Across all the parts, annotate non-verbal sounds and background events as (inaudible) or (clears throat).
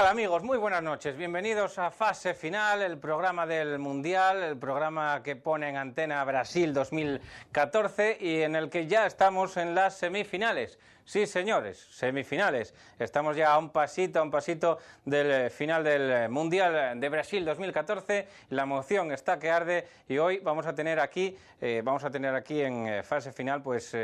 Hola amigos? Muy buenas noches. Bienvenidos a Fase Final, el programa del Mundial, el programa que pone en antena Brasil 2014 y en el que ya estamos en las semifinales. Sí, señores, semifinales. Estamos ya a un pasito, a un pasito del eh, final del eh, Mundial eh, de Brasil 2014. La emoción está que arde y hoy vamos a tener aquí, vamos a tener aquí en fase final, pues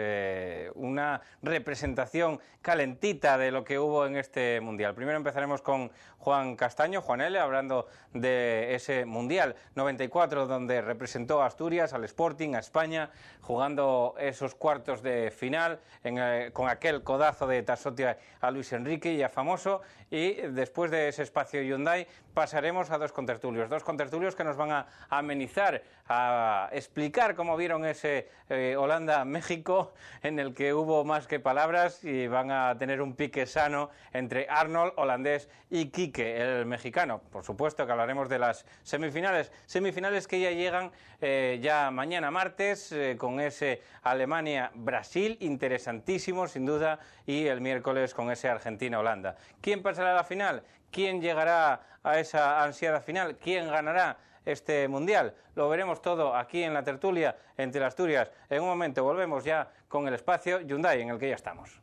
una representación calentita de lo que hubo en este Mundial. Primero empezaremos con Juan Castaño, Juan L., hablando de ese Mundial 94 donde representó a Asturias, al Sporting, a España, jugando esos cuartos de final en, eh, con aquel codazo de Tasotia a Luis Enrique, ya famoso, y después de ese espacio Hyundai pasaremos a dos contertulios. Dos contertulios que nos van a amenizar, a explicar cómo vieron ese eh, Holanda-México en el que hubo más que palabras y van a tener un pique sano entre Arnold, holandés, y Quique, el mexicano. Por supuesto que hablaremos de las semifinales. Semifinales que ya llegan eh, ya mañana martes eh, con ese Alemania-Brasil, interesantísimo sin duda, y el miércoles con ese Argentina-Holanda. ¿Quién pasará a la final? quién llegará a esa ansiada final, quién ganará este mundial. Lo veremos todo aquí en la tertulia entre las Asturias. En un momento volvemos ya con el espacio Hyundai en el que ya estamos.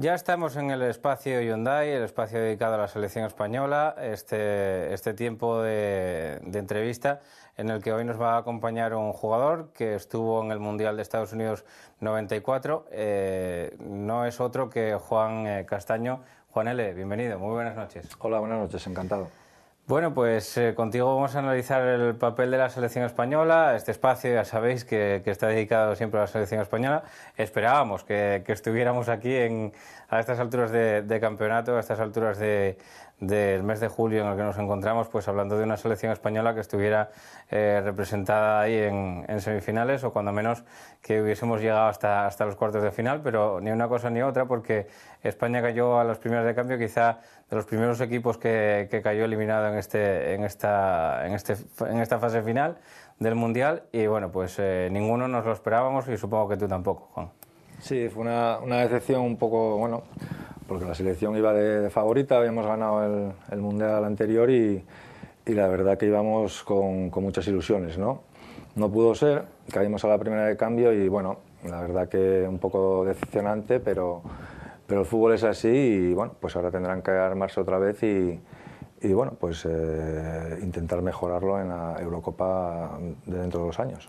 Ya estamos en el espacio Hyundai, el espacio dedicado a la selección española, este, este tiempo de, entrevista en el que hoy nos va a acompañar un jugador que estuvo en el Mundial de Estados Unidos 94, eh, no es otro que Juan eh, Castaño. Juan L., bienvenido, muy buenas noches. Hola, buenas noches, encantado. Bueno, pues eh, contigo vamos a analizar el papel de la selección española. Este espacio ya sabéis que, está dedicado siempre a la selección española. Esperábamos que, estuviéramos aquí en, a estas alturas de campeonato, a estas alturas de, del mes de julio en el que nos encontramos, pues hablando de una selección española que estuviera eh, representada ahí en, semifinales o cuando menos que hubiésemos llegado hasta, hasta los cuartos de final, pero ni una cosa ni otra porque España cayó a las primeras de cambio, quizá de los primeros equipos que, que cayó eliminado en, este, en, esta, en, este, en esta fase final del Mundial y bueno, pues eh, ninguno nos lo esperábamos y supongo que tú tampoco, Juan. Sí, fue una, una decepción un poco, bueno, porque la selección iba de, favorita, habíamos ganado el, Mundial anterior y, la verdad que íbamos con, muchas ilusiones, ¿no? No pudo ser, caímos a la primera de cambio y bueno, la verdad que un poco decepcionante, pero, pero el fútbol es así y bueno, pues ahora tendrán que armarse otra vez y, bueno, pues eh, intentar mejorarlo en la Eurocopa de dentro de los años.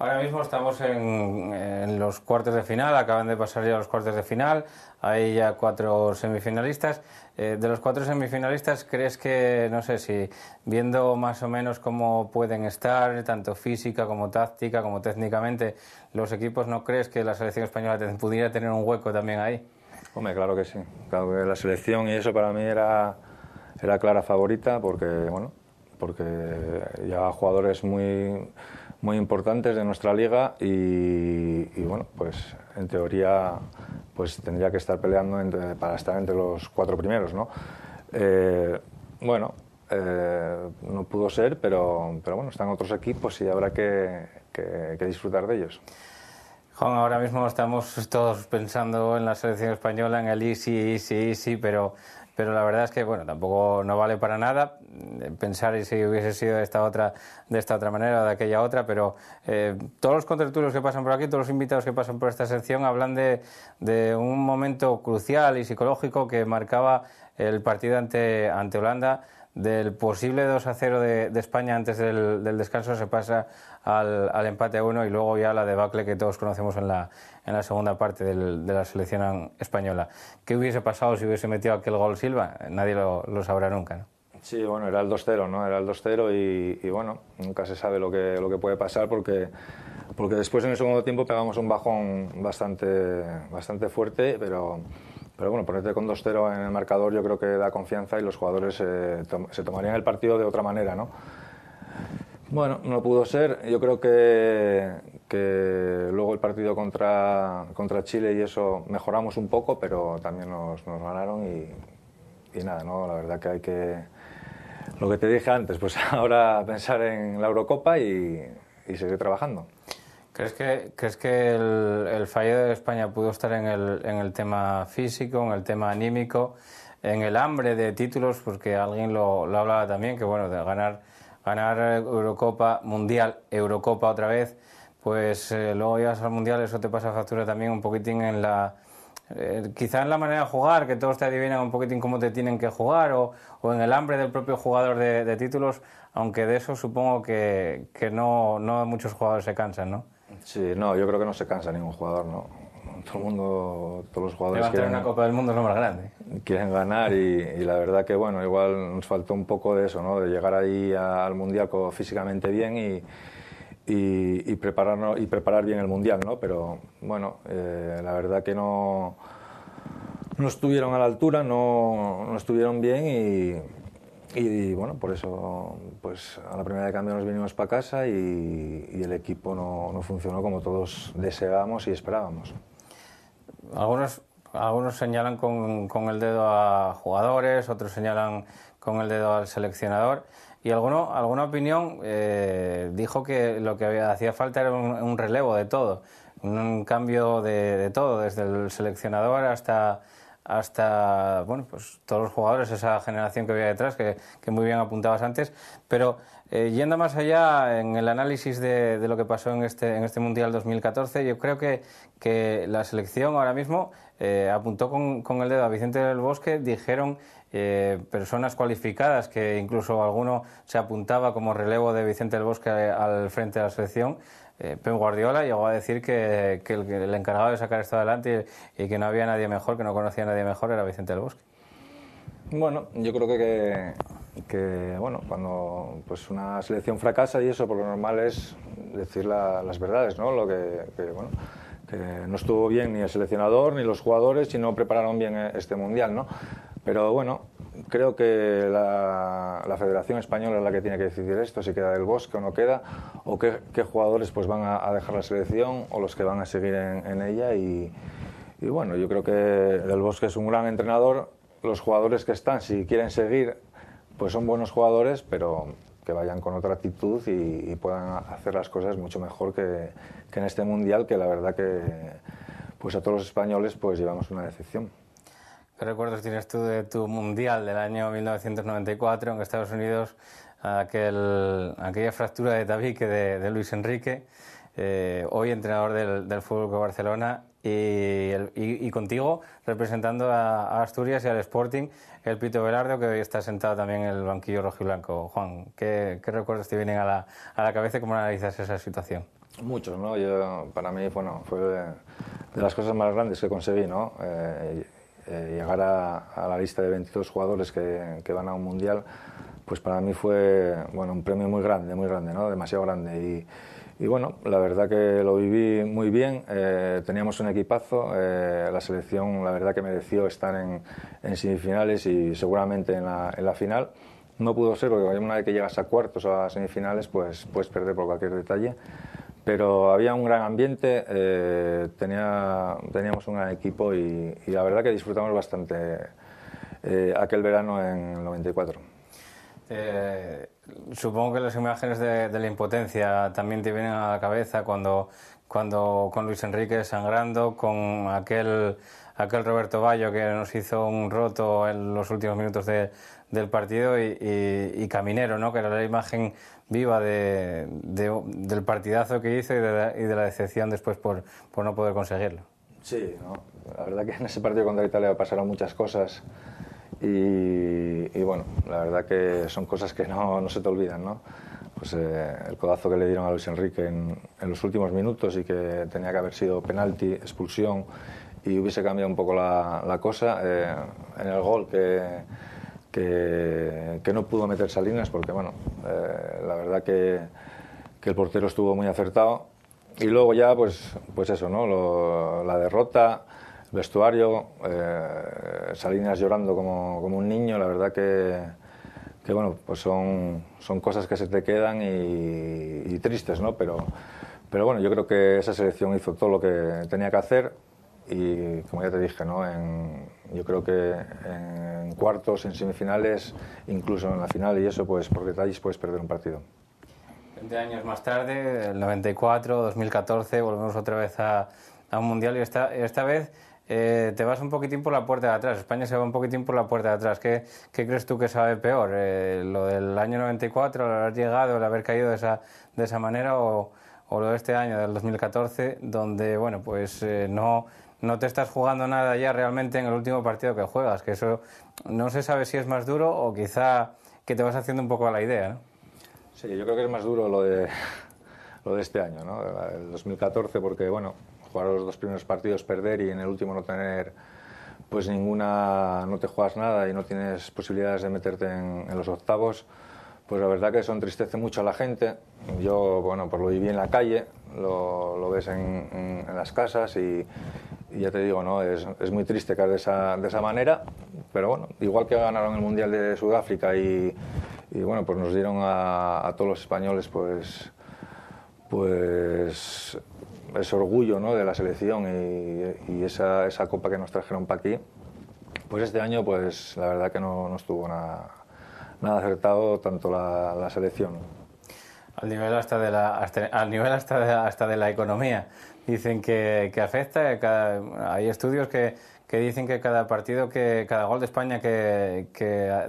Ahora mismo estamos en, los cuartos de final, acaban de pasar ya los cuartos de final, hay ya cuatro semifinalistas. Eh, de los cuatro semifinalistas, ¿crees que, no sé si viendo más o menos cómo pueden estar, tanto física como táctica, como técnicamente, los equipos, ¿no crees que la selección española pudiera tener un hueco también ahí? Hombre, claro que sí. que la selección y eso para mí era, era clara favorita porque, bueno, porque ya jugadores muy muy importantes de nuestra liga y, bueno, pues en teoría pues tendría que estar peleando para estar entre los cuatro primeros, ¿no? Eh, bueno, eh, no pudo ser, pero, pero bueno, están otros equipos y habrá que, disfrutar de ellos. Juan, ahora mismo estamos todos pensando en la selección española, en el sí, sí, sí, pero pero la verdad es que bueno, tampoco no vale para nada eh, pensar si hubiese sido de esta otra, de esta otra manera o de aquella otra, pero eh, todos los contertulios que pasan por aquí, todos los invitados que pasan por esta sección hablan de, de un momento crucial y psicológico que marcaba el partido ante, ante Holanda del posible 2 a 0 de, España antes del, descanso se pasa al, empate a 1 y luego ya la debacle que todos conocemos en la, segunda parte de la selección española. ¿Qué hubiese pasado si hubiese metido aquel gol Silva? Nadie lo, sabrá nunca. Sí, bueno, era el 2-0, ¿no? Era el 2-0 y, bueno, nunca se sabe lo que, puede pasar porque, después en el segundo tiempo pegamos un bajón bastante, bastante fuerte, pero pero bueno, ponerte con 2-0 en el marcador yo creo que da confianza y los jugadores eh, se tomarían el partido de otra manera, ¿no? Bueno, no pudo ser. Yo creo que, luego el partido contra, contra Chile y eso mejoramos un poco, pero también nos, ganaron y, nada, ¿no? La verdad que hay que... Lo que te dije antes, pues (laughs) ahora pensar en la Eurocopa y seguir trabajando. ¿Crees que, crees que el, fallo de España pudo estar en el, en el tema físico, en el tema anímico, en el hambre de títulos? Porque alguien lo, lo hablaba también, que bueno, de ganar, ganar Eurocopa, Mundial, Eurocopa otra vez, pues eh, luego llegas al Mundial, eso te pasa factura también un poquitín en la... Eh, quizá en la manera de jugar, que todos te adivinan un poquitín cómo te tienen que jugar, o, o en el hambre del propio jugador de, de títulos, aunque de eso supongo que, que no, no muchos jugadores se cansan, ¿no? Sí, no, yo creo que no se cansa ningún jugador, ¿no? Todo el mundo, todos los jugadores quieren... Copa del Mundo grande. Quieren ganar y, la verdad que, bueno, igual nos faltó un poco de eso, ¿no? De llegar ahí al Mundial físicamente bien y... prepararnos y preparar bien el mundial no pero bueno eh, la verdad que no no estuvieron a la altura no, no estuvieron bien y y, bueno, por eso, pues a la primera de cambio nos vinimos para casa y, el equipo no, no, funcionó como todos deseábamos y esperábamos. Algunos, algunos señalan con, con, el dedo a jugadores, otros señalan con el dedo al seleccionador y alguno, alguna opinión eh, dijo que lo que había, hacía falta era un, relevo de todo, un cambio de todo, desde el seleccionador hasta hasta bueno, pues todos los jugadores, esa generación que había detrás, que, muy bien apuntabas antes. Pero eh, yendo más allá en el análisis de, lo que pasó en este, en este Mundial 2014, yo creo que, la selección ahora mismo eh, apuntó con, el dedo a Vicente del Bosque, dijeron eh, personas cualificadas, que incluso alguno se apuntaba como relevo de Vicente del Bosque al frente de la selección eh, Pep Guardiola llegó a decir que, el, encargado de sacar esto adelante y, que no había nadie mejor, que no conocía a nadie mejor, era Vicente del Bosque. Bueno, yo creo que, bueno, cuando pues una selección fracasa y eso, por lo normal es decir las verdades, ¿no? Lo que, bueno, que no estuvo bien ni el seleccionador ni los jugadores y no prepararon bien eh, este mundial, ¿no? Pero bueno, creo que la, Federación Española es la que tiene que decidir esto, si queda del bosque o no queda, o qué, jugadores pues van a, dejar la selección o los que van a seguir en, ella. Y, bueno, yo creo que del bosque es un gran entrenador. Los jugadores que están, si quieren seguir, pues son buenos jugadores, pero que vayan con otra actitud y, puedan hacer las cosas mucho mejor que, que en este mundial, que la verdad que pues a todos los españoles pues llevamos una decepción. ¿Qué recuerdos tienes tú de tu mundial del año 1994 en Estados Unidos? Aquel, aquella fractura de tabique de, Luis Enrique, eh, hoy entrenador del, del Fútbol Barcelona, y, contigo representando a, Asturias y al Sporting, el Pito Velardo, que hoy está sentado también en el banquillo rojiblanco. Juan, ¿qué, recuerdos te vienen a la, a la cabeza y cómo analizas esa situación? Muchos, ¿no? Yo, para mí, bueno, fue de las cosas más grandes que conseguí, ¿no? Eh, eh, llegar a, la lista de 22 jugadores que, van a un mundial, pues para mí fue bueno, un premio muy grande, muy grande, ¿no? demasiado grande. Y, bueno, la verdad que lo viví muy bien, eh, teníamos un equipazo, eh, la selección la verdad que mereció estar en, semifinales y seguramente en la, en la final no pudo ser, porque una vez que llegas a cuartos o a semifinales, pues puedes perder por cualquier detalle pero había un gran ambiente, eh, tenía, teníamos un gran equipo y, la verdad que disfrutamos bastante eh, aquel verano en 94. Eh, supongo que las imágenes de, la impotencia también te vienen a la cabeza cuando, cuando con Luis Enrique sangrando, con aquel, aquel Roberto Bayo que nos hizo un roto en los últimos minutos del partido y, y Caminero, ¿no? que era la imagen viva del partidazo que hizo y de la, decepción después por, no poder conseguirlo. Sí, la verdad que en ese partido contra Italia pasaron muchas cosas y, bueno, la verdad que son cosas que no, no se te olvidan, ¿no? Pues eh, el codazo que le dieron a Luis Enrique en, los últimos minutos y que tenía que haber sido penalti, expulsión y hubiese cambiado un poco la, cosa. Eh, en el gol que que, no pudo meter Salinas porque, bueno, eh, la verdad que, que, el portero estuvo muy acertado. Y luego ya, pues, pues eso, ¿no? la derrota, el vestuario, eh, Salinas llorando como, como, un niño, la verdad que, que bueno, pues son, son cosas que se te quedan y, y tristes, ¿no? Pero, pero bueno, yo creo que esa selección hizo todo lo que tenía que hacer y como ya te dije, ¿no? En, yo creo que en cuartos, en semifinales, incluso en la final y eso, pues por detalles puedes perder un partido. 20 años más tarde, el 94, 2014, volvemos otra vez a, un mundial y esta, esta vez eh, te vas un poquitín por la puerta de atrás. España se va un poquitín por la puerta de atrás. ¿Qué, qué crees tú que sabe peor? Eh, ¿Lo del año 94, al haber llegado, al haber caído de esa, de esa manera o, lo de este año, del 2014, donde, bueno, pues eh, no no te estás jugando nada ya realmente en el último partido que juegas, que eso no se sabe si es más duro o quizá que te vas haciendo un poco a la idea. Sí, yo creo que es más duro lo de, (laughs) lo de este año, el 2014, porque bueno, jugar los dos primeros partidos, perder y en el último no tener pues ninguna, no te juegas nada y no tienes posibilidades de meterte en los octavos pues la verdad que eso entristece mucho a la gente. Yo, bueno, pues lo viví en la calle, lo, ves en, las casas y, ya te digo, ¿no? Es, muy triste que de esa, de esa manera, pero bueno, igual que ganaron el Mundial de Sudáfrica y, bueno, pues nos dieron a, todos los españoles, pues, pues ese orgullo, ¿no? De la selección y, y esa, esa copa que nos trajeron para aquí. Pues este año, pues la verdad que no, no estuvo nada ...no ha acertado tanto la, selección. Al nivel hasta de la, al nivel hasta hasta de la economía. Dicen que, que afecta, hay estudios que, dicen que cada partido, que cada gol de España que,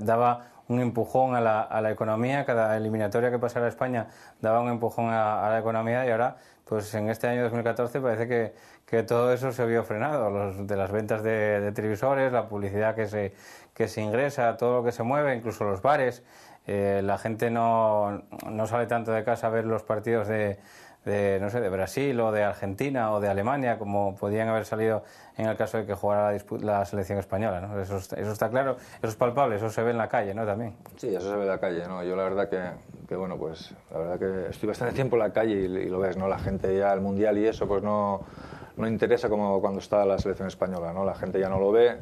daba un empujón a la, economía, cada eliminatoria que pasara a España daba un empujón a, la economía y ahora, pues en este año 2014 parece que, todo eso se vio frenado, de las ventas de televisores, la publicidad que se, que se ingresa, todo lo que se mueve, incluso los bares. Eh, la gente no, no, sale tanto de casa a ver los partidos de, no sé, de Brasil o de Argentina o de Alemania como podían haber salido en el caso de que jugara la, selección española. Eso, está claro, eso es palpable, eso se ve en la calle ¿no? también. Sí, eso se ve en la calle. ¿no? Yo la verdad que, que bueno, pues la verdad que estoy bastante tiempo en la calle y, lo ves, ¿no? la gente ya, al Mundial y eso, pues no no interesa como cuando está la selección española, ¿no? La gente ya no lo ve,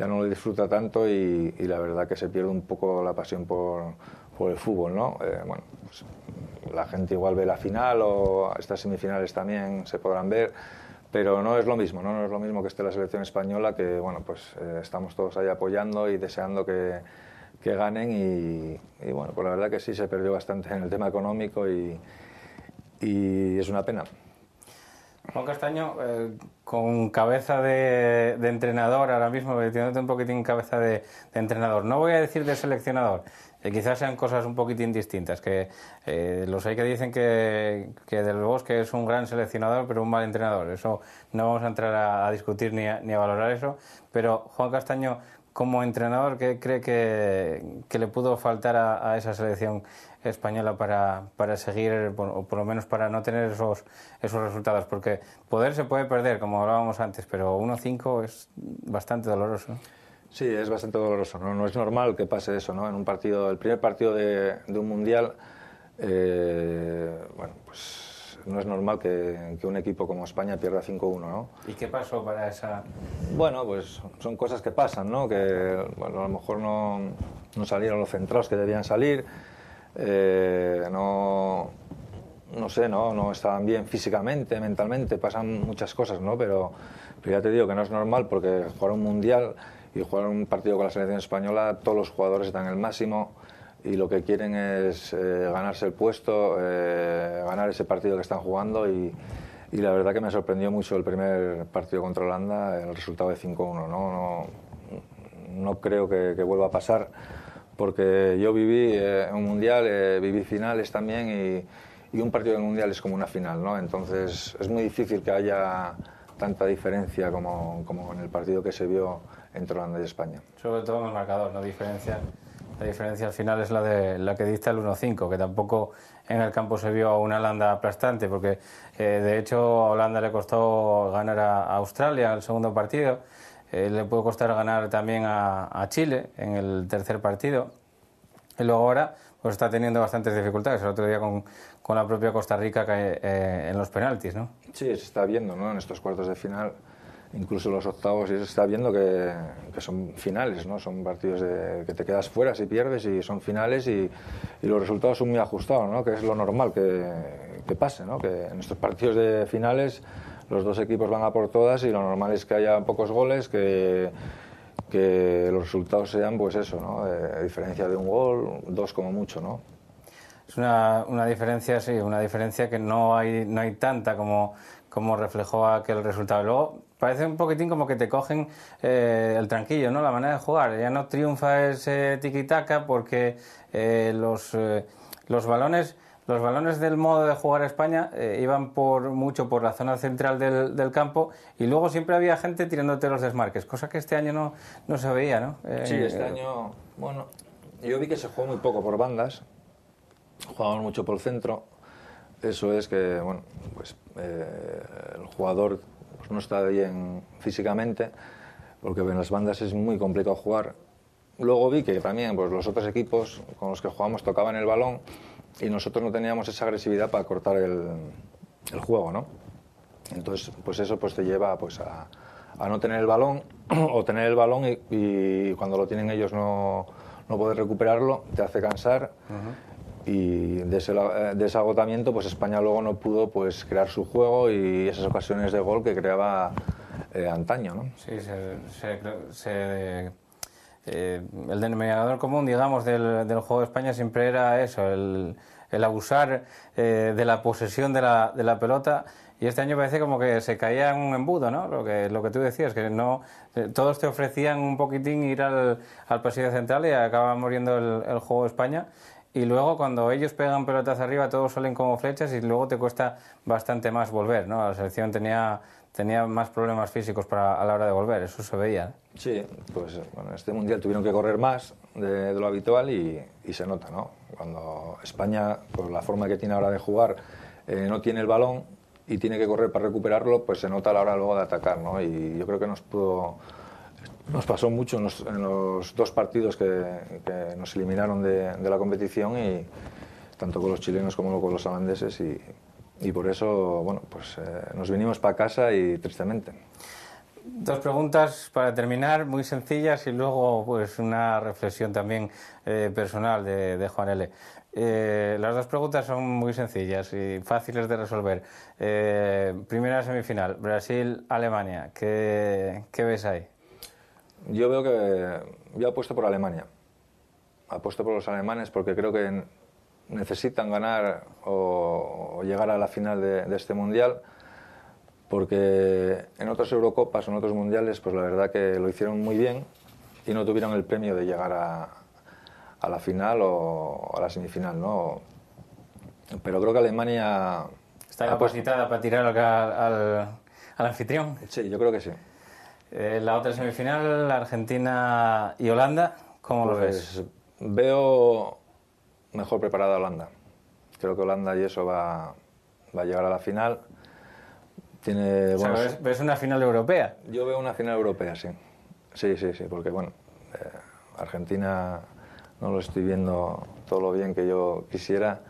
ya no lo disfruta tanto y, la verdad que se pierde un poco la pasión por, el fútbol, ¿no? Eh, pues, la gente igual ve la final o estas semifinales también se podrán ver, pero no es lo mismo, ¿no? es lo mismo que esté la selección española que, bueno, pues eh, estamos todos ahí apoyando y deseando que, ganen y, bueno, pues la verdad que sí se perdió bastante en el tema económico y es una pena. Juan Castaño, eh, con cabeza de, entrenador ahora mismo, metiéndote un poquitín cabeza de, entrenador. No voy a decir de seleccionador, eh, quizás sean cosas un poquitín distintas. Que eh, los hay que dicen que, Del Bosque es un gran seleccionador, pero un mal entrenador. Eso no vamos a entrar a, discutir ni a, valorar eso. Pero Juan Castaño, como entrenador, ¿qué cree que, le pudo faltar a, esa selección española para, seguir, o por lo menos para no tener esos, resultados, porque poder se puede perder, como hablábamos antes, pero 1-5 es bastante doloroso. Sí, es bastante doloroso, ¿no? es normal que pase eso, En un partido, el primer partido de, un mundial, eh, bueno, pues no es normal que, un equipo como España pierda 5-1, ¿no? ¿Y qué pasó para esa...? Bueno, pues son cosas que pasan, ¿no? Que bueno, a lo mejor no, no salieron los centrados que debían salir, eh, no, no sé, no, no estaban bien físicamente, mentalmente, pasan muchas cosas, ¿no? Pero, ya te digo que no es normal porque jugar un mundial y jugar un partido con la selección española, todos los jugadores están en el máximo y lo que quieren es eh, ganarse el puesto, eh, ganar ese partido que están jugando y, la verdad que me sorprendió mucho el primer partido contra Holanda, el resultado de 5-1, ¿no? No, creo que vuelva a pasar porque yo viví en eh, un mundial, eh, viví finales también y, un partido del mundial es como una final, ¿no? Entonces es muy difícil que haya tanta diferencia como, como en el partido que se vio entre Holanda y España. Sobre todo en el marcador, ¿no? Diferencia, la diferencia al final es la, de, la que dicta el 1-5, que tampoco en el campo se vio a una Holanda aplastante, porque eh, de hecho a Holanda le costó ganar a, a Australia en el segundo partido eh, le puede costar ganar también a, Chile en el tercer partido. Y luego ahora pues está teniendo bastantes dificultades. El otro día con, con la propia Costa Rica que, eh, en los penaltis, ¿no? Sí, se está viendo, ¿no? En estos cuartos de final, incluso los octavos, y se está viendo que, que son finales, ¿no? Son partidos que te quedas fuera si pierdes y son finales y, y los resultados son muy ajustados, ¿no? Que es lo normal que, que pase, ¿no? Que en estos partidos de finales los dos equipos van a por todas y lo normal es que haya pocos goles, que, que los resultados sean pues eso, ¿no? Eh, diferencia de un gol, dos como mucho, ¿no? Es una, diferencia, sí, una diferencia que no hay, no hay tanta como, como reflejó aquel resultado. Luego, parece un poquitín como que te cogen eh, el tranquillo, ¿no? La manera de jugar. Ya no triunfa ese tiki Taca porque eh, los, eh, los balones los balones del modo de jugar España eh, iban por mucho por la zona central del, campo y luego siempre había gente tirándote los desmarques, cosa que este año no, no se veía, ¿no? Eh, sí, este año, bueno, yo vi que se jugó muy poco por bandas, jugaban mucho por el centro. Eso es que, bueno, pues eh, el jugador pues, no está bien físicamente, porque en las bandas es muy complicado jugar. Luego vi que también pues, los otros equipos con los que jugamos tocaban el balón y nosotros no teníamos esa agresividad para cortar el, juego, ¿no? Entonces, pues eso pues te lleva pues a, no tener el balón (clears throat) o tener el balón y, cuando lo tienen ellos no, no poder recuperarlo, te hace cansar. Y eh, de ese, agotamiento, pues España luego no pudo pues, crear su juego y esas ocasiones de gol que creaba eh, antaño. ¿no? Sí, se eh, el denominador común, digamos, del, juego de España siempre era eso, el, abusar eh, de la posesión de la, pelota. Y este año parece como que se caía en un embudo, ¿no? Lo que, lo que tú decías, que no eh, todos te ofrecían un poquitín ir al, al pasillo central y acaba muriendo el, el juego de España. Y luego cuando ellos pegan pelotas arriba todos salen como flechas y luego te cuesta bastante más volver, ¿no? La selección tenía tenía más problemas físicos para, a la hora de volver, eso se veía. ¿eh? Sí, pues bueno, este mundial tuvieron que correr más de, lo habitual y, se nota, ¿no? Cuando España, por la forma que tiene ahora de jugar, eh, no tiene el balón y tiene que correr para recuperarlo, pues se nota a la hora luego de atacar, ¿no? Y yo creo que nos pudo. Nos pasó mucho en los, dos partidos que, nos eliminaron de, la competición y tanto con los chilenos como con los holandeses y y por eso, bueno, pues eh, nos vinimos para casa y tristemente. Dos preguntas para terminar, muy sencillas, y luego pues una reflexión también eh, personal de, Juan L. Eh, las dos preguntas son muy sencillas y fáciles de resolver. primera semifinal, Brasil-Alemania. ¿Qué, ¿Qué ves ahí? Yo veo que yo apuesto por Alemania. Apuesto por los alemanes porque creo que necesitan ganar o, llegar a la final de, este mundial, porque en otras Eurocopas o en otros mundiales, pues la verdad que lo hicieron muy bien y no tuvieron el premio de llegar a, a la final o a la semifinal, ¿no? Pero creo que Alemania está capacitada para tirar al, al, anfitrión. Sí, yo creo que sí. Eh, la otra semifinal, Argentina y Holanda, ¿cómo lo pues ves? Veo mejor preparada Holanda. Creo que Holanda y eso va, va a llegar a la final. Tiene, ves, una final europea? Yo veo una final europea, sí. Sí, sí, sí, porque bueno, eh, Argentina no lo estoy viendo todo lo bien que yo quisiera,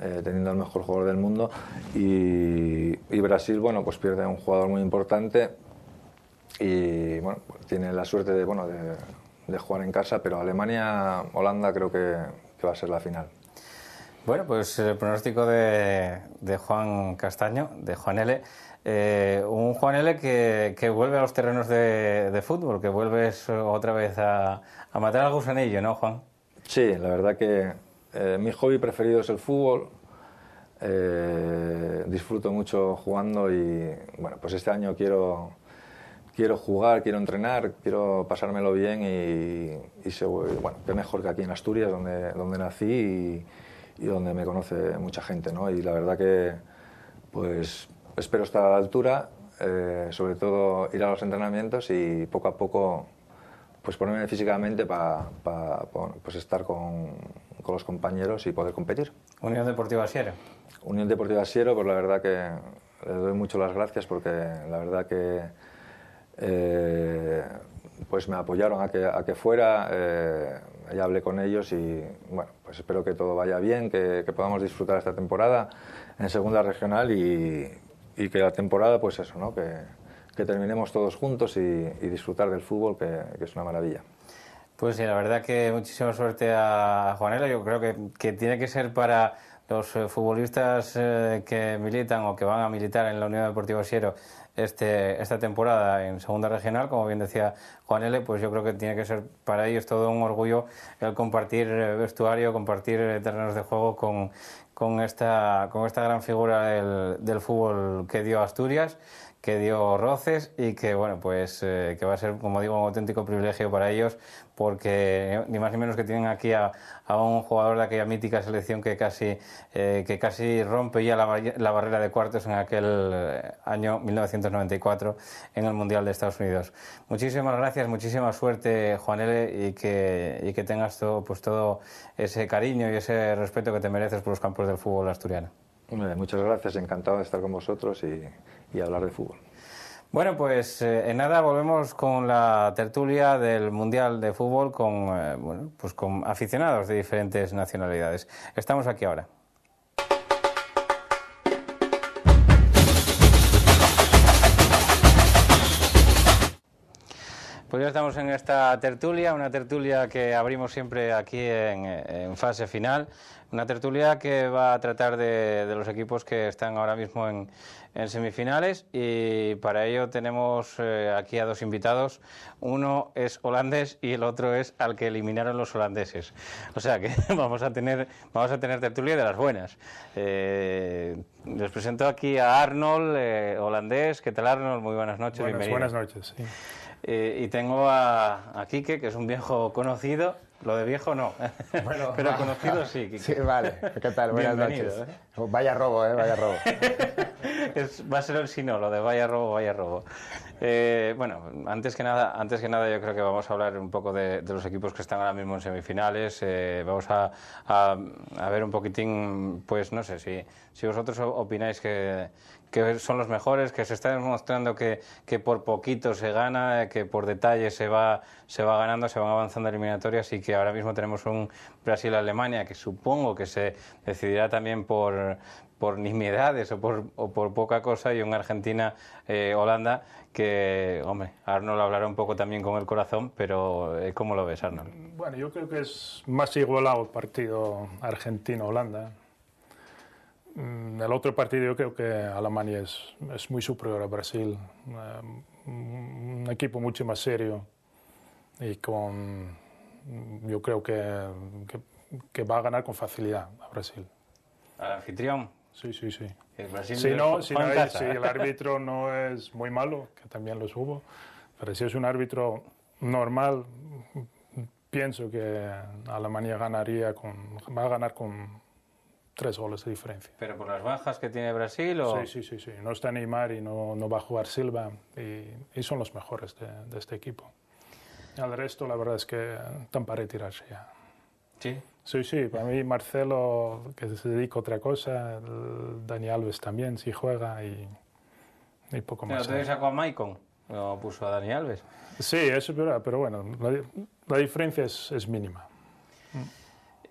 eh, teniendo al mejor jugador del mundo. Y, Brasil, bueno, pues pierde un jugador muy importante y bueno, pues tiene la suerte de, bueno, de, de jugar en casa, pero Alemania, Holanda creo que va a ser la final. Bueno, pues el pronóstico de, Juan Castaño, de Juan L. Eh, un Juan L que, vuelve a los terrenos de, fútbol, que vuelves otra vez a, matar al gusanillo, ¿no, Juan? Sí, la verdad que eh, mi hobby preferido es el fútbol. Eh, disfruto mucho jugando y, bueno, pues este año quiero quiero jugar, quiero entrenar, quiero pasármelo bien y, bueno, qué mejor que aquí en Asturias, donde, donde nací y, donde me conoce mucha gente, ¿no? Y la verdad que, pues, espero estar a la altura, eh, sobre todo ir a los entrenamientos y poco a poco, pues, ponerme físicamente para, pues, estar con, con, los compañeros y poder competir. Unión Deportiva Siero. Unión Deportiva siero pues la verdad que le doy mucho las gracias porque la verdad que eh, pues me apoyaron a que, fuera, ya eh, hablé con ellos y bueno, pues espero que todo vaya bien, que, podamos disfrutar esta temporada en segunda regional y, que la temporada, pues eso, ¿no? que, terminemos todos juntos y, disfrutar del fútbol, que, es una maravilla. Pues sí, la verdad que muchísima suerte a Juanela. Yo creo que tiene que ser para los eh, futbolistas eh, que militan o que van a militar en la Unión Deportiva Siero este, esta temporada en Segunda Regional, como bien decía Juan L., pues yo creo que tiene que ser para ellos todo un orgullo el compartir eh, vestuario, compartir terrenos de juego con, esta, con esta gran figura del, del fútbol que dio Asturias, que dio roces y que, bueno, pues eh, que va a ser, como digo, un auténtico privilegio para ellos porque eh, ni más ni menos que tienen aquí a, un jugador de aquella mítica selección que casi, eh, que casi rompe ya la, barrera de cuartos en aquel año 1994 en el Mundial de Estados Unidos. Muchísimas gracias, muchísima suerte, Juanele, y que, y que tengas todo, pues, todo ese cariño y ese respeto que te mereces por los campos del fútbol asturiano. Muchas gracias, encantado de estar con vosotros y y hablar de fútbol. Bueno, pues eh, en nada volvemos con la tertulia del Mundial de Fútbol con, eh, bueno, pues con aficionados de diferentes nacionalidades. Estamos aquí ahora. Pues ya estamos en esta tertulia, una tertulia que abrimos siempre aquí en, en fase final una tertulia que va a tratar de, los equipos que están ahora mismo en, semifinales y para ello tenemos eh, aquí a dos invitados. Uno es holandés y el otro es al que eliminaron los holandeses. O sea que (laughs) vamos a tener, vamos a tener tertulia de las buenas. Eh, les presento aquí a Arnold, eh, holandés. ¿Qué tal Arnold? Muy buenas noches, buenas, Buenas noches. Eh, y tengo a, a, Quique, que es un viejo conocido. Lo de viejo no, (laughs) pero conocido sí, Quique. Sí, vale. ¿Qué tal? Buenas noches. ¿eh? Vaya robo, ¿eh? Vaya robo. (laughs) va a ser el sino, lo de vaya robo, vaya robo. Eh, bueno, antes que, nada, antes que nada yo creo que vamos a hablar un poco de, los equipos que están ahora mismo en semifinales. vamos a, a, a, ver un poquitín, pues no sé, si, si vosotros opináis que, que son los mejores, que se está demostrando que, que, por poquito se gana, que por detalle se va, se va ganando, se van avanzando eliminatorias y que ahora mismo tenemos un Brasil-Alemania que supongo que se decidirá también por, por nimiedades o por, o por poca cosa y un Argentina-Holanda eh, que, hombre, Arnold hablará un poco también con el corazón, pero eh, ¿cómo lo ves, Arnold? Bueno, yo creo que es más igualado el partido argentino holanda en mm, el otro partido yo creo que Alemania es, es muy superior a Brasil, eh, un equipo mucho más serio y con, yo creo que, que, va a ganar con facilidad a Brasil. ¿Al anfitrión? Sí, sí, sí. si, no, ¿eh? el árbitro (laughs) no es muy malo, que también lo hubo, pero si es un árbitro normal, pienso que Alemania ganaría con, va a ganar con tres goles de diferencia. ¿Pero por las bajas que tiene Brasil? ¿o? Sí, sí, sí, sí. No está Neymar y no, no va a jugar Silva y, son los mejores de, este equipo. Al resto, la verdad es que están eh, para retirarse ya. ¿Sí? Sí, sí. Para mí Marcelo, que se dedica a otra cosa, Dani Alves también, sí juega y, y poco más. ¿Pero te sacó a Maicon? No puso a Dani Alves. Sí, eso es verdad, pero bueno, la, diferencia es, mínima. Mm.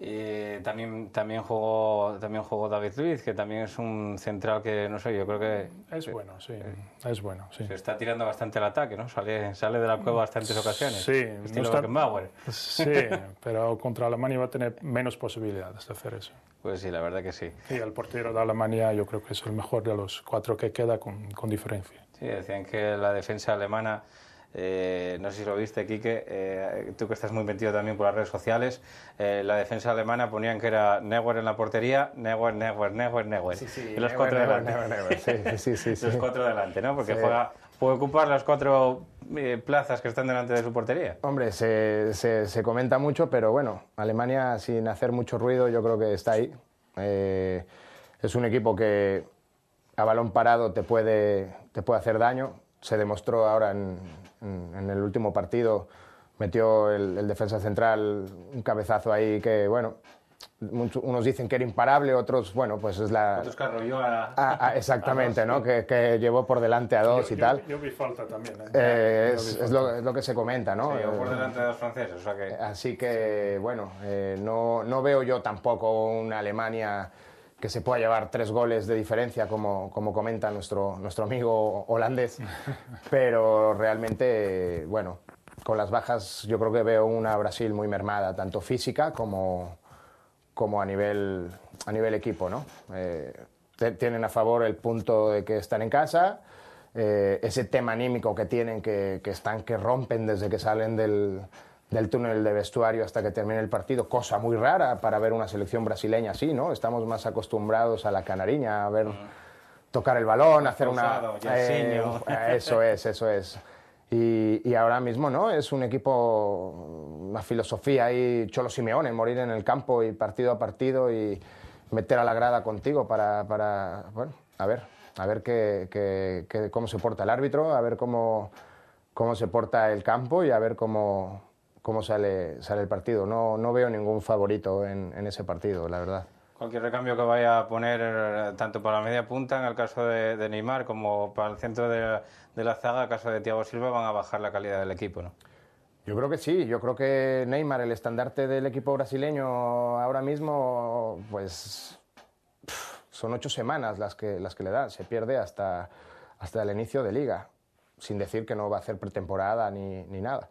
Eh, también, también, jugó, también jugó David Luiz, que también es un central que, no sé, yo creo que... Es bueno, sí, eh, es bueno, sí. Se está tirando bastante el ataque, ¿no? Sale, sale de la cueva bastantes ocasiones. Sí. Estilo no está... Sí, pero contra Alemania va a tener menos posibilidades de hacer eso. Pues sí, la verdad que sí. Y el portero de Alemania yo creo que es el mejor de los cuatro que queda con, con diferencia. Sí, decían que la defensa alemana eh, no sé si lo viste, Quique, eh, tú que estás muy metido también por las redes sociales, eh, la defensa alemana ponían que era Neuer en la portería, Neuer, Neuer, Neuer, Neuer. los cuatro delante. los cuatro delante, ¿no? Porque juega, puede ocupar las cuatro plazas que están delante de su portería. Hombre, se, se, comenta mucho, pero bueno, Alemania sin hacer mucho ruido yo creo que está ahí. es un equipo que a balón parado te puede, te puede hacer daño. Se demostró ahora en, en el último partido metió el, defensa central un cabezazo ahí que, bueno, unos dicen que era imparable, otros, bueno, pues es la... Otros (laughs) a... exactamente, ¿no? Que, llevó por delante a dos y tal. Yo vi falta también. ¿eh? Eh, es, lo, que se comenta, ¿no? llevó por eh, delante a dos franceses, Así que, bueno, no, no veo yo tampoco una Alemania que se pueda llevar tres goles de diferencia, como, como comenta nuestro, nuestro amigo holandés. (laughs) Pero realmente, bueno, con las bajas yo creo que veo una Brasil muy mermada, tanto física como, como a, nivel, a nivel equipo. ¿no? Eh, tienen a favor el punto de que están en casa, eh, ese tema anímico que tienen, que están, que rompen desde que salen del del túnel de vestuario hasta que termine el partido, cosa muy rara para ver una selección brasileña así, ¿no? Estamos más acostumbrados a la canariña, a ver tocar el balón, hacer una... Eh, (laughs) eso es, eso es. Y, ahora mismo, ¿no? Es un equipo, una filosofía ahí, Cholo Simeone, morir en el campo y partido a partido y meter a la grada contigo para, para bueno, a ver, a ver qué, cómo se porta el árbitro, a ver cómo, cómo se porta el campo y a ver cómo, cómo sale, sale el partido. No, no veo ningún favorito en, en ese partido, la verdad. Cualquier recambio que vaya a poner eh, tanto para la media punta, en el caso de, Neymar, como para el centro de, de, la zaga, en el caso de Thiago Silva, van a bajar la calidad del equipo, ¿no? Yo creo que sí, yo creo que Neymar, el estandarte del equipo brasileño ahora mismo, pues son ocho semanas las que, las que le dan, se pierde hasta, hasta el inicio de liga, sin decir que no va a hacer pretemporada ni, ni nada.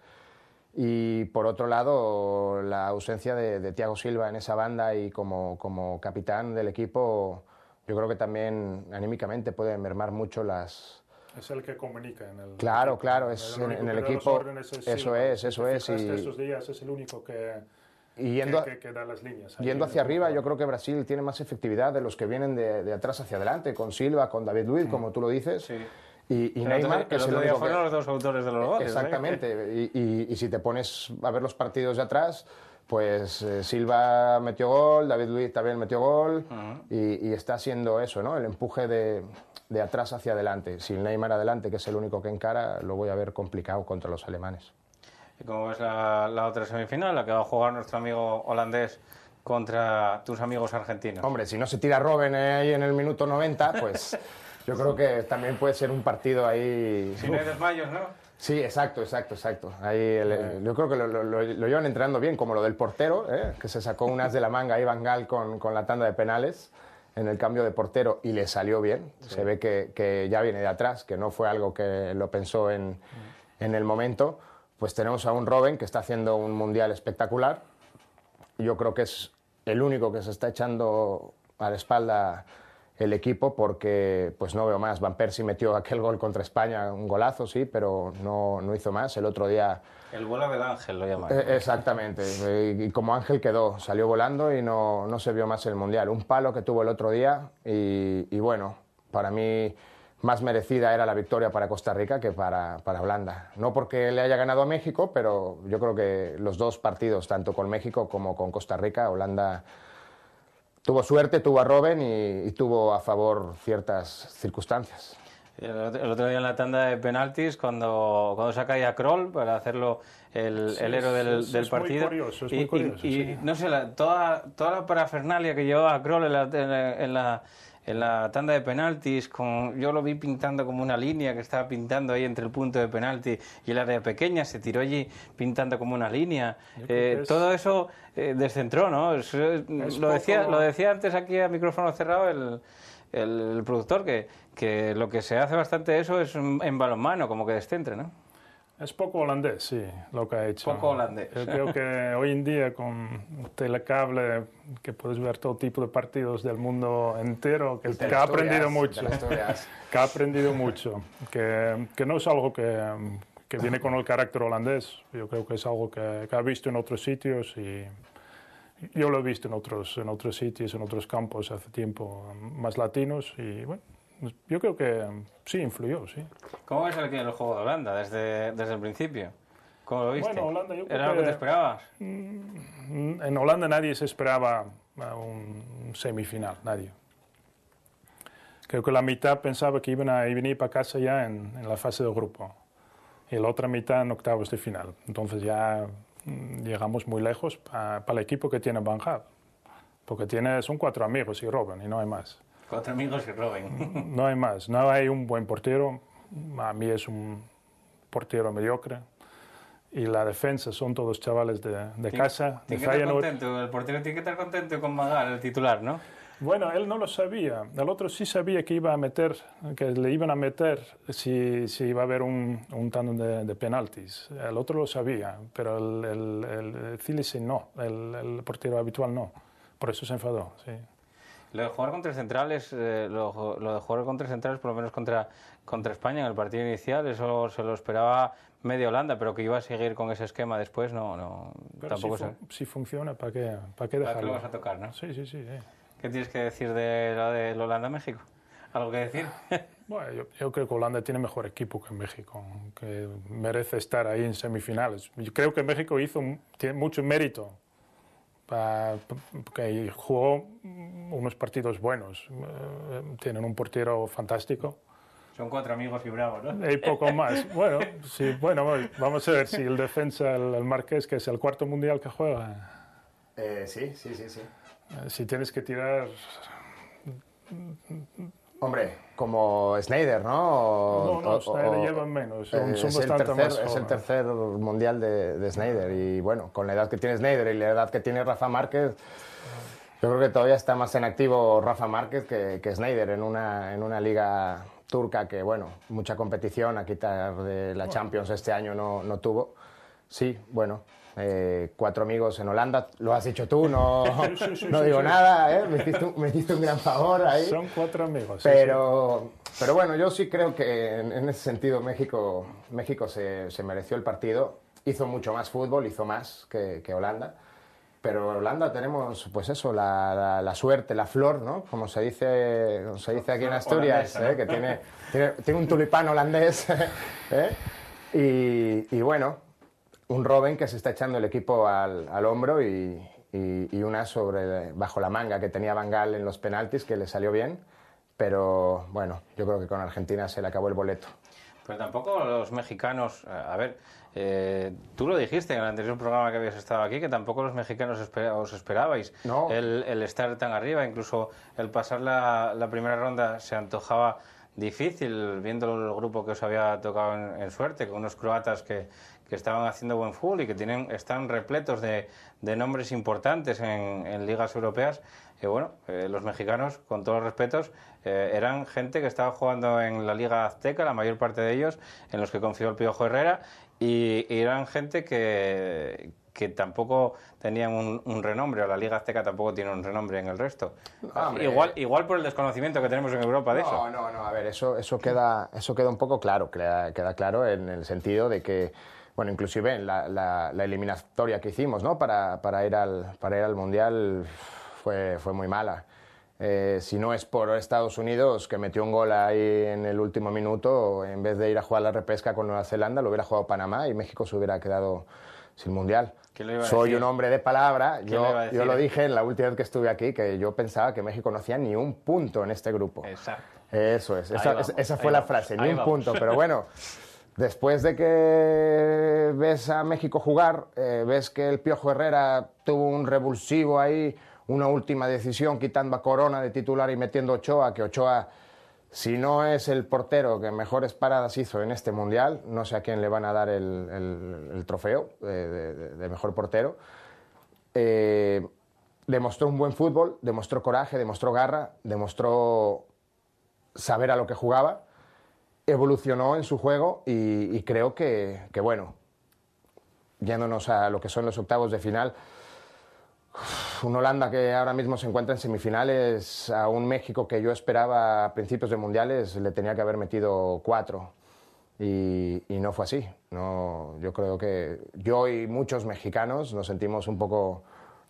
Y por otro lado, la ausencia de, de Thiago Silva en esa banda y como, como, capitán del equipo, yo creo que también anímicamente puede mermar mucho las... Es el que comunica en el Claro, equipo. claro, es en, el equipo. eso es, eso es. Y... Estos días es el único que, yendo, da las líneas. Yendo hacia arriba, yo creo que Brasil tiene más efectividad de los que vienen de, atrás hacia adelante, con Silva, con David Luiz, como tú lo dices. Sí. Y, Neymar, que el es fueron los dos autores de los goles. ¿eh? Exactamente. Y, si te pones a ver los partidos de atrás, pues eh, Silva metió gol, David Luiz también metió gol y, está haciendo eso, ¿no? El empuje de, de, atrás hacia adelante. Sin Neymar adelante, que es el único que encara, lo voy a ver complicado contra los alemanes. ¿Y cómo ves la, la otra semifinal, la que va a jugar nuestro amigo holandés? contra tus amigos argentinos. Hombre, si no se tira Robben eh, ahí en el minuto 90, pues (laughs) Yo creo que también puede ser un partido ahí. Sin desmayos, ¿no? Sí, exacto, exacto, exacto. Ahí yo creo que lo, llevan entrenando bien, como lo del portero, ¿eh? que se sacó unas de la manga ahí Van con, la tanda de penales en el cambio de portero y le salió bien. Se ve que, ya viene de atrás, que no fue algo que lo pensó en, mm. en, el momento. Pues tenemos a un Robin que está haciendo un mundial espectacular. Yo creo que es el único que se está echando a la espalda el equipo porque pues no veo más. Van Persie metió aquel gol contra España, un golazo, sí, pero no, no hizo más. El otro día... El vuelo del ángel lo llamaron. Eh, exactamente. Y, como ángel quedó, salió volando y no, no, se vio más el Mundial. Un palo que tuvo el otro día y, y bueno, para mí más merecida era la victoria para Costa Rica que para, para, Holanda. No porque le haya ganado a México, pero yo creo que los dos partidos, tanto con México como con Costa Rica, Holanda tuvo suerte, tuvo a Robben y, tuvo a favor ciertas circunstancias. El otro día en la tanda de penaltis, cuando, cuando saca ya Kroll para hacerlo el, héroe del, partido. Muy curioso, es y, muy curioso, y, no sé, toda, toda la parafernalia que llevaba Kroll en en la en la tanda de penaltis, yo lo vi pintando como una línea que estaba pintando ahí entre el punto de penalti y el área pequeña, se tiró allí pintando como una línea. Eh, todo eso eh, descentró, ¿no? lo, decía, lo decía antes aquí a micrófono cerrado el, el, productor, que, que, lo que se hace bastante eso es en balonmano, como que descentre, ¿no? Es poco holandés, sí, lo que ha hecho. Poco holandés. Yo creo que hoy en día con telecable, que puedes ver todo tipo de partidos del mundo entero, que, (laughs) ha aprendido mucho. Que ha aprendido mucho. Que, no es algo que, que, viene con el carácter holandés. Yo creo que es algo que, ha visto en otros sitios y yo lo he visto en otros, en otros sitios, en otros campos hace tiempo más latinos y bueno, yo creo que sí, influyó, sí. ¿Cómo ves el, el juego de Holanda desde, desde el principio? ¿Cómo lo viste? ¿Era lo que te esperabas? Mm, en Holanda nadie se esperaba un semifinal, nadie. Creo que la mitad pensaba que iban a venir para casa ya en, la fase de grupo y la otra mitad en octavos de final. Entonces ya mm, llegamos muy lejos para el equipo que tiene Van Gaal, porque tiene, son cuatro amigos y Robin y no hay más. Cuatro amigos que roben. (laughs) No hay más. No hay un buen portero. A mí es un portero mediocre. Y la defensa son todos chavales de, de casa. Tiene que estar contento. El portero tiene que estar contento con Magal, el titular, ¿no? Bueno, él no lo sabía. El otro sí sabía que iba a meter, que le iban a meter si, si iba a haber un, un tándem de, de, penaltis. El otro lo sabía, pero el, el, el, no, el, el portero habitual no. Por eso se enfadó, sí. Lo de jugar contra centrales, eh, lo, de jugar contra por lo menos contra, contra España en el partido inicial, eso se lo esperaba media Holanda, pero que iba a seguir con ese esquema después, no, no tampoco si, si funciona, ¿para qué, para qué dejarlo? ¿Para qué lo vas a tocar, no? Sí, sí, sí. ¿Qué tienes que decir de la de Holanda-México? ¿Algo que decir? (laughs) Bueno, yo, yo, creo que Holanda tiene mejor equipo que México, que merece estar ahí en semifinales. Yo creo que México hizo tiene mucho mérito que jugó unos partidos buenos. Eh, tienen un portero fantástico. Son cuatro amigos y bravos, ¿no? Y poco más. bueno, sí, bueno, vamos a ver si el defensa, el, Marqués, que es el cuarto mundial que juega. Eh, sí, sí, sí, sí. Eh, si tienes que tirar Hombre, como Snyder, ¿no? no, menos. es, eh, el tercer, mundial de, Snyder. Y bueno, con la edad que tiene Snyder y la edad que tiene Rafa Márquez. Yo creo que todavía está más en activo Rafa Márquez que, Snyder en una, en una liga turca que, bueno, mucha competición a quitar de la Champions este año no, no tuvo. Sí, bueno, eh, cuatro amigos en Holanda, lo has hecho tú, no, no digo nada, me, hiciste un, gran favor ahí. Son cuatro amigos. Pero, pero bueno, yo sí creo que en, ese sentido México, México se, mereció el partido, hizo mucho más fútbol, hizo más que, Holanda. Pero Holanda tenemos, pues eso, la, suerte, la flor, ¿no? Como se dice, se dice aquí en ah, Asturias, ¿eh? que tiene, tiene, un tulipán holandés. (laughs) ¿eh? y, bueno, un Robben que se está echando el equipo al, hombro y, una sobre bajo la manga que tenía Bangal en los penaltis que le salió bien, pero bueno, yo creo que con Argentina se le acabó el boleto. Pero tampoco los mexicanos, eh, a ver, eh, tú lo dijiste en el anterior programa que habías estado aquí, que tampoco los mexicanos os esperabais el, estar tan arriba, incluso el pasar la primera ronda se antojaba difícil, viendo el grupo que os había tocado en, suerte, con unos croatas que, que, estaban haciendo buen fútbol y que tienen, están repletos de, de nombres importantes en, ligas europeas. Y bueno, eh, los mexicanos, con todos los respetos, eh, eran gente que estaba jugando en la Liga Azteca, la mayor parte de ellos, en los que confió el Piojo Herrera, y eran gente que, que tampoco tenían un, renombre, o la Liga Azteca tampoco tiene un renombre en el resto. Igual, igual por el desconocimiento que tenemos en Europa de eso. No, no, no, a ver, eso, queda, eso queda un poco claro, queda, claro en el sentido de que, bueno, inclusive la, eliminatoria que hicimos, ¿no? Para, para, ir, al, para ir al Mundial fue, fue muy mala. Eh, si no es por Estados Unidos, que metió un gol ahí en el último minuto, en vez de ir a jugar la repesca con Nueva Zelanda, lo hubiera jugado Panamá y México se hubiera quedado sin Mundial. Soy un hombre de palabra. Yo lo, dije en la última vez que estuve aquí, que yo pensaba que México no hacía ni un punto en este grupo. Exacto. Eso es. Esa, fue la frase, ni un punto. Pero bueno, (laughs) después de que ves a México jugar, eh, ves que el Piojo Herrera tuvo un revulsivo ahí, una última decisión, quitando a Corona de titular y metiendo a Ochoa, que Ochoa si no es el portero que mejores paradas hizo en este mundial, no sé a quién le van a dar el, trofeo de, mejor portero. Eh, demostró un buen fútbol, demostró coraje, demostró garra, demostró saber a lo que jugaba, evolucionó en su juego y, creo que, que, bueno, yéndonos a lo que son los octavos de final, un Holanda que ahora mismo se encuentra en semifinales, a un México que yo esperaba a principios de mundiales le tenía que haber metido cuatro. Y, no fue así. No, yo creo que yo y muchos mexicanos nos sentimos un poco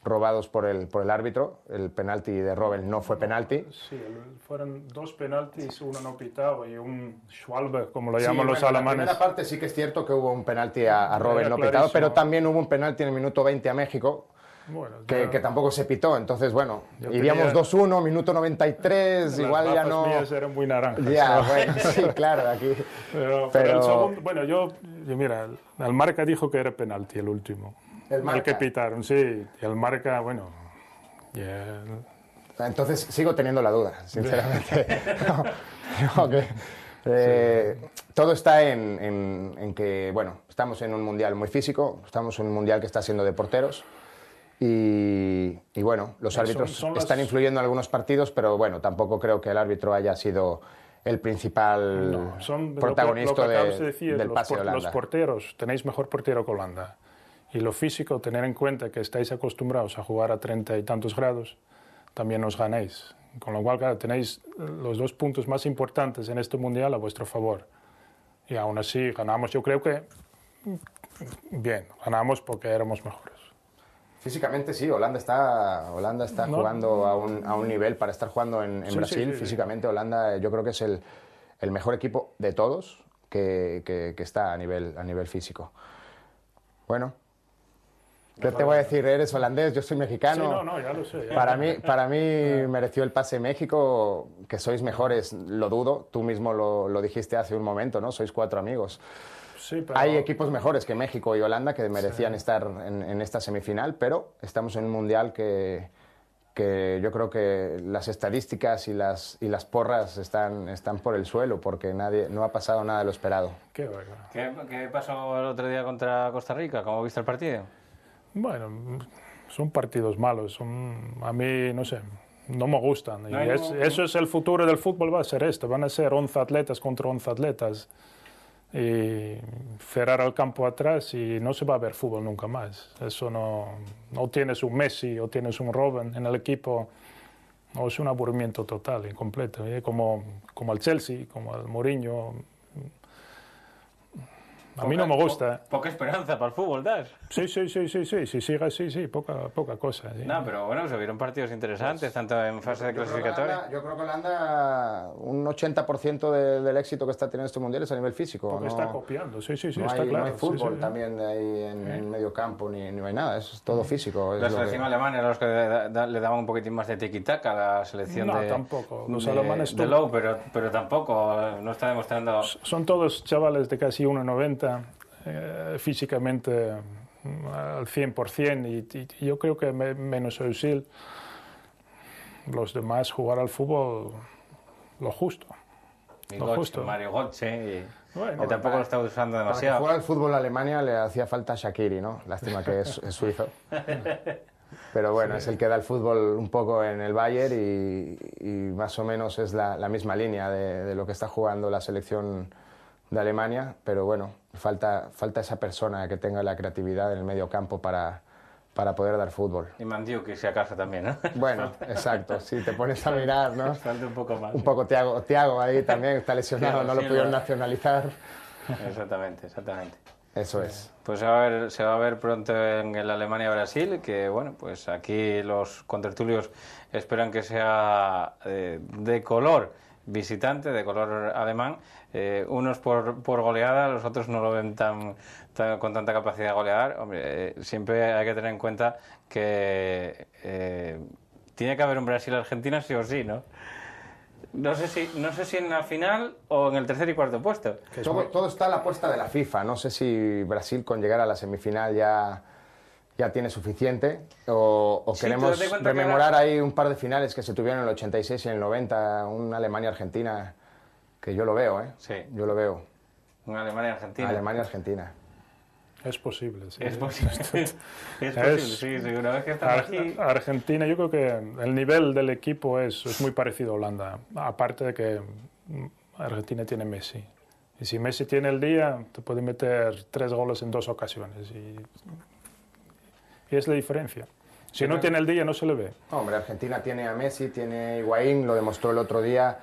robados por el, por el árbitro. El penalti de Robel no fue penalti. Sí, fueron dos penaltis, uno no pitado y un Schwalbe, como lo llaman los alemanes. En la parte sí que es cierto que hubo un penalti a, a no pitado, pero también hubo un penalti en el minuto 20 a México que, tampoco se pitó. Entonces, bueno, íbamos iríamos 2-1, minuto 93, igual ya no. Mías eran muy naranjas. Ya, bueno, (laughs) sí, claro, aquí. Pero, bueno, yo, mira, el, marca dijo que era penalti el último. El, que pitaron, sí. Y el marca, bueno. Entonces sigo teniendo la duda, (laughs) sinceramente. (laughs) Eh, todo está en, en, en que, bueno, estamos en un mundial muy físico, estamos en un mundial que está siendo de porteros. Y, bueno, los árbitros están influyendo en algunos partidos, pero bueno, tampoco creo que el árbitro haya sido el principal protagonista del pase los, porteros, tenéis mejor portero que Holanda. Y lo físico, tener en cuenta que estáis acostumbrados a jugar a treinta y tantos grados, también os ganéis Con lo cual, tenéis los dos puntos más importantes en este mundial a vuestro favor. Y aún así ganamos, yo creo que bien, ganamos porque éramos mejores Físicamente sí, Holanda está, Holanda está jugando a un, a un, nivel para estar jugando en, Brasil. Físicamente Holanda yo creo que es el, el mejor equipo de todos que, que, está a nivel, a nivel físico. Bueno, ¿qué te voy a decir? Eres holandés, yo soy mexicano. no, no, ya lo sé. Para mí, para mí mereció el pase México, que sois mejores, lo dudo. Tú mismo lo, lo dijiste hace un momento, ¿no? Sois cuatro amigos. Hay equipos mejores que México y Holanda que merecían estar en, esta semifinal, pero estamos en un mundial que, que yo creo que las estadísticas y las, y las porras están, están por el suelo porque nadie, no ha pasado nada de lo esperado. Qué, pasó el otro día contra Costa Rica? ¿Cómo viste el partido? Bueno, son partidos malos. a mí, no sé, no me gustan. Eso es el futuro del fútbol, va a ser esto. Van a ser 11 atletas contra 11 atletas y cerrar el campo atrás y no se va a ver fútbol nunca más. Eso no, no tienes un Messi o tienes un Robin en el equipo, no, es un aburrimiento total, incompleto. ¿eh? Como, como el Chelsea, como al Mourinho, a mí no me gusta. Eh. poca esperanza para el fútbol, das. Sí, sí, sí, sí, sí, si sí sí sí, poca, poca cosa. No, pero bueno, se vieron partidos interesantes, pues, tanto en fase de clasificatoria. yo creo que Holanda, un 80% del éxito que está teniendo este mundial es a nivel físico. Porque está copiando, sí, sí, sí, no está hay, claro. fútbol también ahí en, medio campo, ni, ni hay nada, es todo mm. físico. las la selección era los que le, daban un poquitín más de tiquitaca a la selección no, de. No, tampoco. de, Low, pero, pero tampoco, no está demostrando. Son todos chavales de casi 1,90 eh, físicamente mm, al 100% y, y, yo creo que menos Eusil, los demás jugar al fútbol lo justo. lo justo. Mario Götze, que tampoco lo está usando demasiado. jugar al fútbol a Alemania le hacía falta Shakiri, ¿no? Lástima que es, suizo. Pero bueno, es el que da el fútbol un poco en el Bayern y, más o menos es la, misma línea de, de, lo que está jugando la selección de Alemania, pero bueno, falta, falta esa persona que tenga la creatividad en el medio campo para, para poder dar fútbol. Y Mandiu que se acaso también, ¿no? (laughs) Bueno, exacto, si te pones a mirar, ¿no? (laughs) Falta un poco más. Un poco Tiago, ahí también está lesionado, no lo pudieron nacionalizar. Exactamente, exactamente. Eso es. Pues se va, a ver, se va a ver pronto en el Alemania-Brasil, que bueno, pues aquí los contertulios esperan que sea eh, de color visitante, de color alemán, eh, unos por, goleada, los otros no lo ven tan, con tanta capacidad de golear. Eh, siempre hay que tener en cuenta que eh, tiene que haber un Brasil-Argentina sí o sí, ¿no? No sé, si, no sé si en la final o en el tercer y cuarto puesto. Todo, está a la apuesta de la FIFA. No sé si Brasil con llegar a la semifinal ya ya tiene suficiente o, queremos rememorar ahí un par de finales que se tuvieron en el 86 y en el 90, una Alemania-Argentina que yo lo veo, ¿eh? Sí. Yo lo veo. Un Alemania Argentina. Alemania Argentina. Es posible, sí. Es posible. (laughs) (laughs) es posible, sí. Una vez que estamos aquí... Argentina, yo creo que el nivel del equipo es, muy parecido a Holanda. Aparte de que Argentina tiene Messi. Y si Messi tiene el día, te puede meter tres goles en dos ocasiones. Y, es la diferencia. Si no tiene el día, no se le ve. hombre, Argentina tiene a Messi, tiene a Higuaín, lo demostró el otro día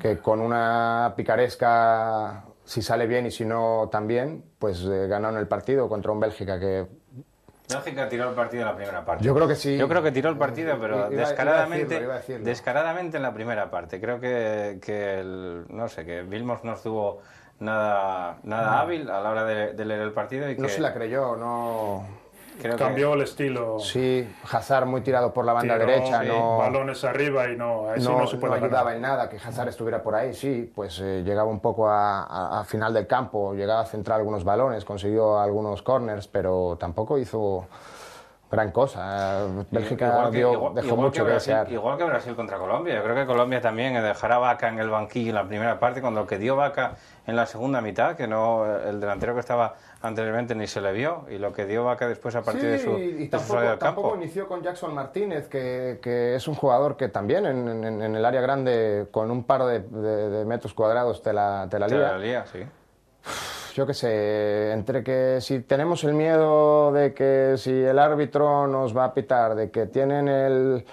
que con una picaresca, si sale bien y si no también, pues eh, ganaron el partido contra un Bélgica que Bélgica tiró el partido en la primera parte. Yo creo que sí. Yo creo que tiró el partido, pero descaradamente, descaradamente en la primera parte. Creo que, el, no sé, que Vilmos no estuvo nada, nada hábil a la hora de, leer el partido. Y no se la creyó, no. Cambió el estilo. Sí, Hazard muy tirado por la banda derecha. balones arriba y no, no, no ayudaba en nada que Hazard estuviera por ahí, sí. Pues eh, llegaba un poco a, final del campo, llegaba a centrar algunos balones, consiguió algunos corners, pero tampoco hizo gran cosa. Bélgica igual dejó mucho Brasil, Igual que Brasil contra Colombia. Yo creo que Colombia también dejará vaca en el banquillo en la primera parte, cuando lo que dio vaca en la segunda mitad, que no el delantero que estaba anteriormente ni se le vio, y lo que dio vaca después a partir de su, salida tampoco, campo. inició con Jackson Martínez, que, es un jugador que también en, el área grande, con un par de, metros cuadrados, te la, te yo qué sé, entre que si tenemos el miedo de que si el árbitro nos va a pitar, de que tienen el,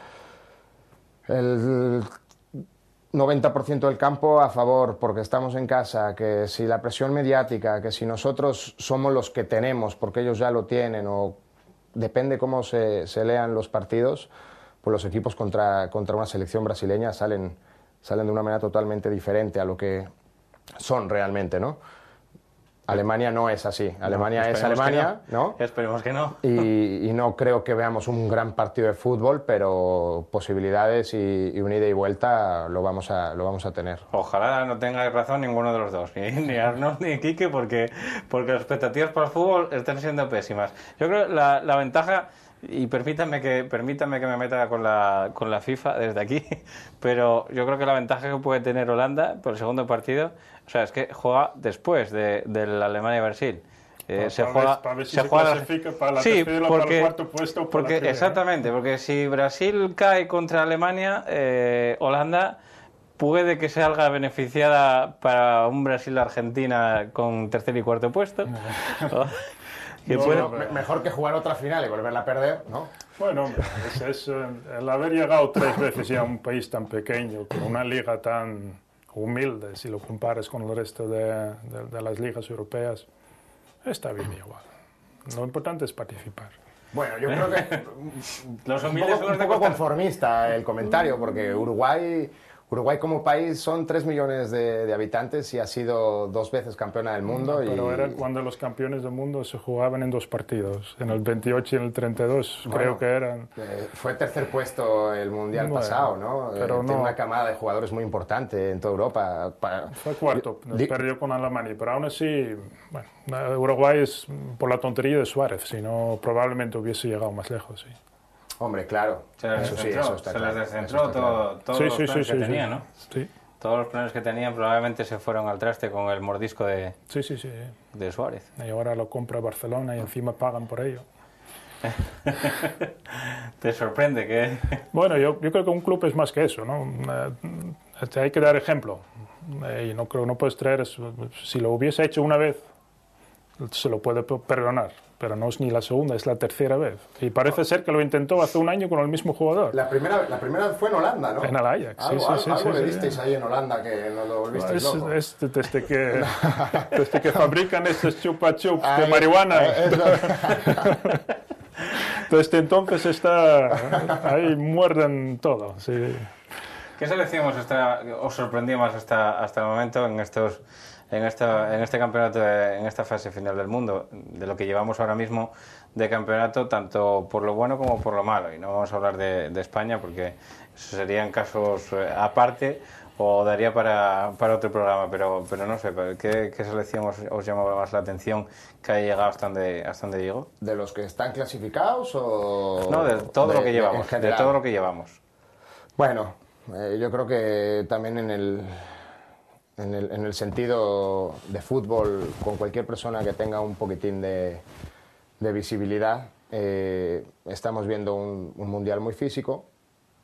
90% del campo a favor porque estamos en casa, que si la presión mediática, que si nosotros somos los que tenemos porque ellos ya lo tienen o depende cómo se, lean los partidos, pues los equipos contra, una selección brasileña salen, salen de una manera totalmente diferente a lo que son realmente, ¿no? Alemania no es así. Alemania es Alemania, no. Esperemos que no. Y, no creo que veamos un gran partido de fútbol, pero posibilidades y, unida y vuelta lo vamos, a, lo vamos a tener. Ojalá no tenga razón ninguno de los dos, (laughs) ni, Arnold ni Quique, porque, porque las expectativas para el fútbol están siendo pésimas. Yo creo que la ventaja y permítanme que, permítanme que me meta con la, con la FIFA desde aquí, (laughs) pero yo creo que la ventaja que puede tener Holanda por el segundo partido, o sea, es que juega después de, de la Alemania-Brasil. se juega, se, juega para sí, porque, el cuarto puesto. Porque, exactamente, porque si Brasil cae contra Alemania, eh, Holanda puede que se salga beneficiada para un Brasil-Argentina con tercer y cuarto puesto. (laughs) (laughs) Que mejor que jugar otra final y volverla a perder, ¿no? Bueno, es, es, eh, el haber llegado tres veces ya a un país tan pequeño, con una liga tan humilde, si lo compares con el resto de, las ligas europeas, está bien igual. Lo importante es participar. Bueno, yo creo que (laughs) los un poco conformista el comentario, porque Uruguay Uruguay como país son 3 millones de, habitantes y ha sido dos veces campeona del mundo. pero y... era cuando los campeones del mundo se jugaban en dos partidos, en el 28 y en el 32, creo que eran. Eh, fue tercer puesto el mundial pasado, ¿no? Eh, pero Tiene una camada de jugadores muy importante en toda Europa. Fue cuarto, eh, perdió con Alemania, pero aún así, bueno, Uruguay es por la tontería de Suárez, si no probablemente hubiese llegado más lejos, sí. Hombre, claro. Se las descentró, todo, todos los planes que tenía, ¿no? Todos los planes que tenían probablemente se fueron al traste con el mordisco de, de Suárez. Y ahora lo compra Barcelona y encima pagan por ello. (laughs) ¿Te sorprende que...? (laughs) bueno, yo, creo que un club es más que eso, ¿no? Eh, este, hay que dar ejemplo. Eh, y no creo, no puedes traer... Si lo hubiese hecho una vez se lo puede perdonar, pero no es ni la segunda, es la tercera vez. Y parece ser que lo intentó hace un año con el mismo jugador. La primera, la primera fue en Holanda, ¿no? En el Ajax, sí, sí, Algo le disteis ahí en Holanda que no lo volvisteis (laughs) desde, que, fabrican estos chupa chups de marihuana. (laughs) desde entonces está ahí muerden todo, ¿Qué selección os, está, os hasta, hasta el momento en estos en, esta, en este campeonato, en esta fase final del mundo, de lo que llevamos ahora mismo de campeonato, tanto por lo bueno como por lo malo. Y no vamos a hablar de, España porque eso serían casos eh, aparte o daría para, para otro programa, pero, pero no sé, ¿qué, qué selección os, llamaba más la atención que haya llegado hasta donde, hasta llegó? ¿De los que están clasificados o...? No, de todo lo que llevamos, de todo lo que llevamos. Bueno, eh, yo creo que también en el, en el, sentido de fútbol, con cualquier persona que tenga un poquitín de, visibilidad. Eh, estamos viendo un, mundial muy físico,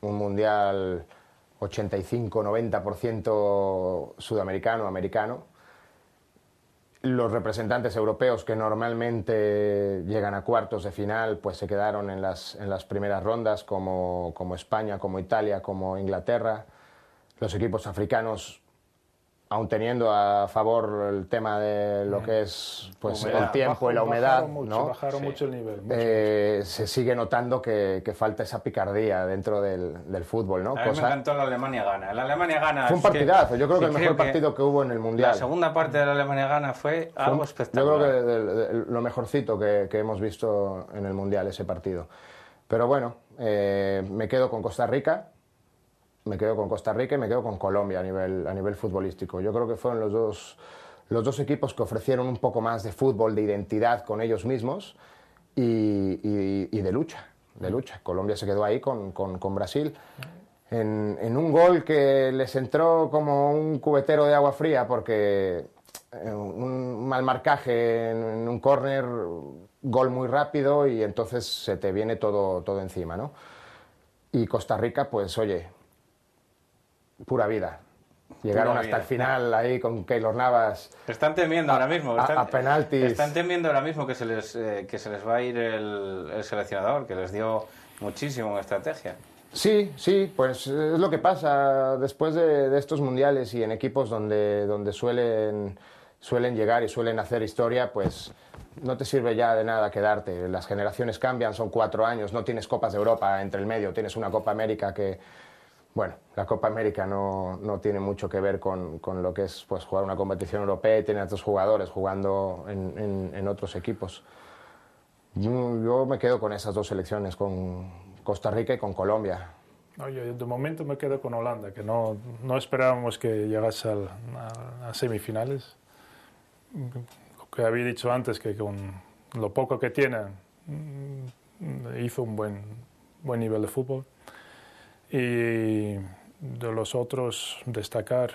un mundial 85-90% sudamericano, americano. Los representantes europeos que normalmente llegan a cuartos de final, pues se quedaron en las, primeras rondas, como España, como Italia, como Inglaterra. Los equipos africanos Aun teniendo a favor el tema de lo que es pues, el tiempo y la humedad, Se sigue notando que, falta esa picardía dentro del, fútbol. ¿no? A la Alemania gana. La Alemania gana. Fue un partidazo. Yo creo que el mejor partido que hubo en el Mundial. La segunda parte de la Alemania gana fue, algo espectacular. Yo creo que lo mejorcito que, hemos visto en el Mundial, ese partido. Pero bueno, eh, me quedo con Costa Rica me quedo con Costa Rica y me quedo con Colombia a nivel, a nivel futbolístico. Yo creo que fueron los dos, los dos equipos que ofrecieron un poco más de fútbol, de identidad con ellos mismos y, y, de lucha, de lucha. Colombia se quedó ahí con, con, con Brasil. En, un gol que les entró como un cubetero de agua fría porque eh, un mal marcaje en, un córner, gol muy rápido y entonces se te viene todo, todo encima, ¿no? Y Costa Rica, pues oye, pura vida. Llegaron hasta el final ahí con Keylor Navas. Están temiendo ahora mismo. a, penaltis. Están temiendo ahora mismo que se les, eh, va a ir el, seleccionador, que les dio muchísimo en estrategia. Sí, sí, pues es lo que pasa después de, estos mundiales y en equipos donde, suelen, suelen llegar y suelen hacer historia, pues no te sirve ya de nada quedarte. Las generaciones cambian, son cuatro años, no tienes Copas de Europa entre el medio, tienes una Copa América que, bueno, la Copa América no, tiene mucho que ver con, lo que es pues, jugar una competición europea y tener a otros jugadores jugando en, otros equipos. Yo, me quedo con esas dos selecciones, con Costa Rica y con Colombia. de momento me quedo con Holanda, que no, esperábamos que llegase a, semifinales. que había dicho antes, que con lo poco que tiene, mm, hizo un buen, buen nivel de fútbol. Y de los otros destacar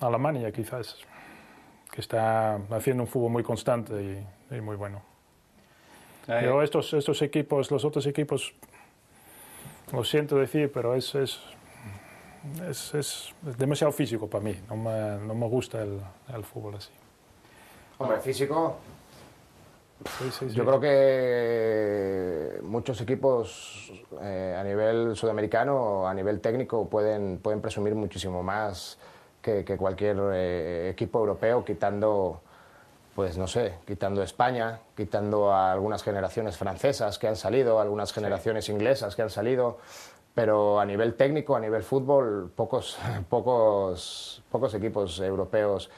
Alemania quizás, que está haciendo un fútbol muy constante y, muy bueno. Pero estos, estos equipos, los otros equipos, lo siento decir, pero es, es, es, es demasiado físico para mí. No me, no me gusta el, el fútbol así. Hombre, físico, yo creo que muchos equipos eh, a nivel sudamericano, a nivel técnico, pueden, pueden presumir muchísimo más que, cualquier eh, equipo europeo, quitando, pues no sé, quitando España, quitando a algunas generaciones francesas que han salido, algunas generaciones inglesas que han salido. Pero a nivel técnico, a nivel fútbol, pocos, (laughs) pocos, pocos equipos europeos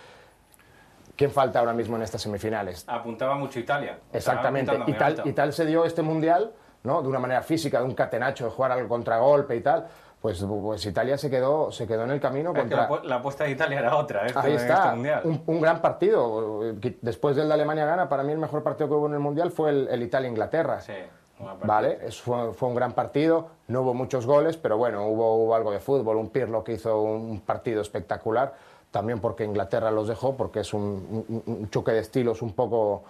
¿Quién falta ahora mismo en estas semifinales? Apuntaba mucho Italia. Exactamente. Y tal, y tal se dio este mundial, ¿no? De una manera física, de un catenacho, de jugar al contragolpe y tal. Pues, pues Italia se quedó, se quedó en el camino. Contra... la apuesta de Italia era otra, ¿eh? Ahí está, este Un, gran partido. Después del de Alemania gana, para mí el mejor partido que hubo en el mundial fue el, Italia-Inglaterra. Sí. Vale, fue, un gran partido, no hubo muchos goles, pero bueno, hubo algo de fútbol, un Pirlo que hizo un partido espectacular también porque Inglaterra los dejó, porque es un, choque de estilos un poco...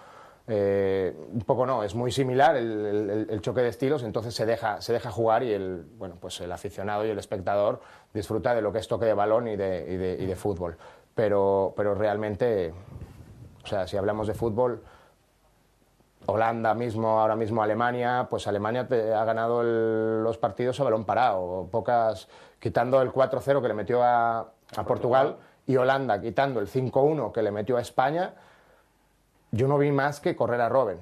Eh, un poco no, es muy similar el, choque de estilos, entonces se deja, se deja jugar y el, bueno, pues el aficionado y el espectador disfruta de lo que es toque de balón y de, y fútbol. Pero, realmente, o sea, si hablamos de fútbol, Holanda mismo, ahora mismo Alemania, pues Alemania ha ganado los partidos a balón parado, pocas, quitando el 4-0 que le metió a, a Portugal y Holanda quitando el 5-1 que le metió a España, yo no vi más que correr a Robben.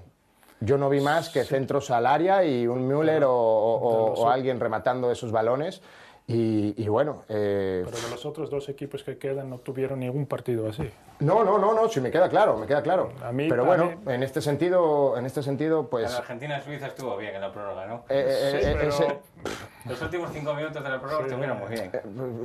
Yo no vi más que centros al área y un Müller o, o, alguien rematando esos balones. Y, y bueno. Eh... Pero de los otros dos equipos que quedan no tuvieron ningún partido así. No, no, no, no, sí me queda claro, me queda claro. A mí Pero bueno, en este sentido, en este sentido, pues. La Argentina Suiza estuvo bien en la prórroga, ¿no? Eh, eh, sí, eh, Los últimos cinco minutos de la prórroga estuvieron muy bien.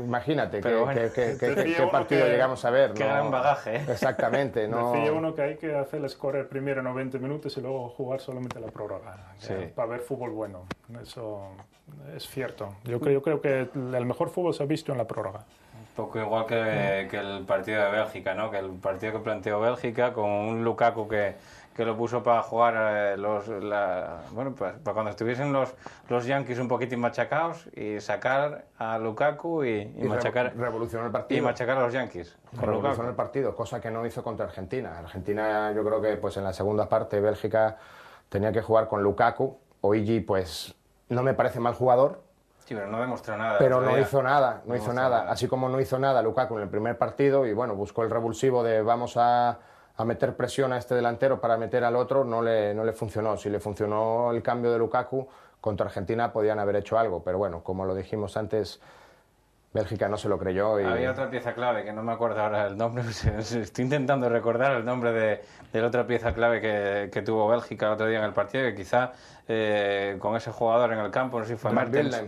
imagínate qué, qué, partido llegamos a ver. Qué era gran bagaje. Exactamente, ¿no? Decía uno que hay que hacer hacerles correr primero 90 minutos y luego jugar solamente la prórroga. Sí. Para ver fútbol bueno. Eso es cierto. Yo, yo creo que el mejor fútbol se ha visto en la prórroga igual mm. que, el partido de Bélgica, ¿no? Que el partido que planteó Bélgica con un Lukaku que, que lo puso para jugar eh, los la, bueno pues, para cuando estuviesen los los Yankees un poquitín machacados y sacar a Lukaku y, machacar revolucionó el partido y machacar a los Yankees revolucionó el partido cosa que no hizo contra Argentina Argentina yo creo que pues en la segunda parte Bélgica tenía que jugar con Lukaku Oigi pues no me parece mal jugador pero no demostró nada. Pero no hizo nada, no, hizo nada. Así como no hizo nada Lukaku en el primer partido y bueno, buscó el revulsivo de vamos a, a meter presión a este delantero para meter al otro, no le, no le funcionó. Si le funcionó el cambio de Lukaku, contra Argentina podían haber hecho algo, pero bueno, como lo dijimos antes, Bélgica no se lo creyó. Y... Había otra pieza clave, que no me acuerdo ahora el nombre, (laughs) estoy intentando recordar el nombre de, de la otra pieza clave que, que, tuvo Bélgica el otro día en el partido, que quizá eh, con ese jugador en el campo, no sé si fue Martens.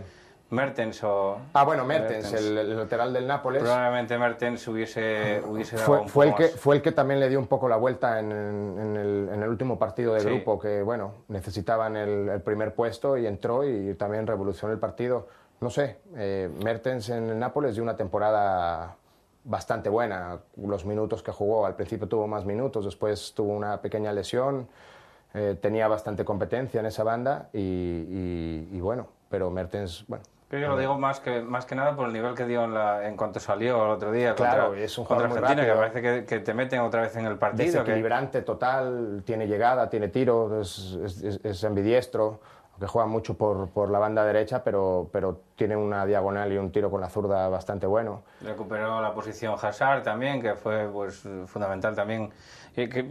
Mertens o... Ah, bueno, Mertens, El, lateral del Nápoles. Probablemente Mertens hubiese, hubiese fue, fue el que Fue el que también le dio un poco la vuelta en, en, el, último partido de grupo, que bueno, necesitaban el, primer puesto y entró y también revolucionó el partido. No sé, eh, Mertens en el Nápoles dio una temporada bastante buena. Los minutos que jugó, al principio tuvo más minutos, después tuvo una pequeña lesión, eh, tenía bastante competencia en esa banda y bueno, pero Mertens, bueno, pero yo lo digo más que, más que nada por el nivel que dio en, cuanto salió el otro día claro, es un jugador contra Argentina, que parece que, te meten otra vez en el partido. Es que... total, tiene llegada, tiene tiro, es, es, es ambidiestro, que juega mucho por, la banda derecha, pero, pero tiene una diagonal y un tiro con la zurda bastante bueno. Recuperó la posición Hazard también, que fue pues, fundamental también.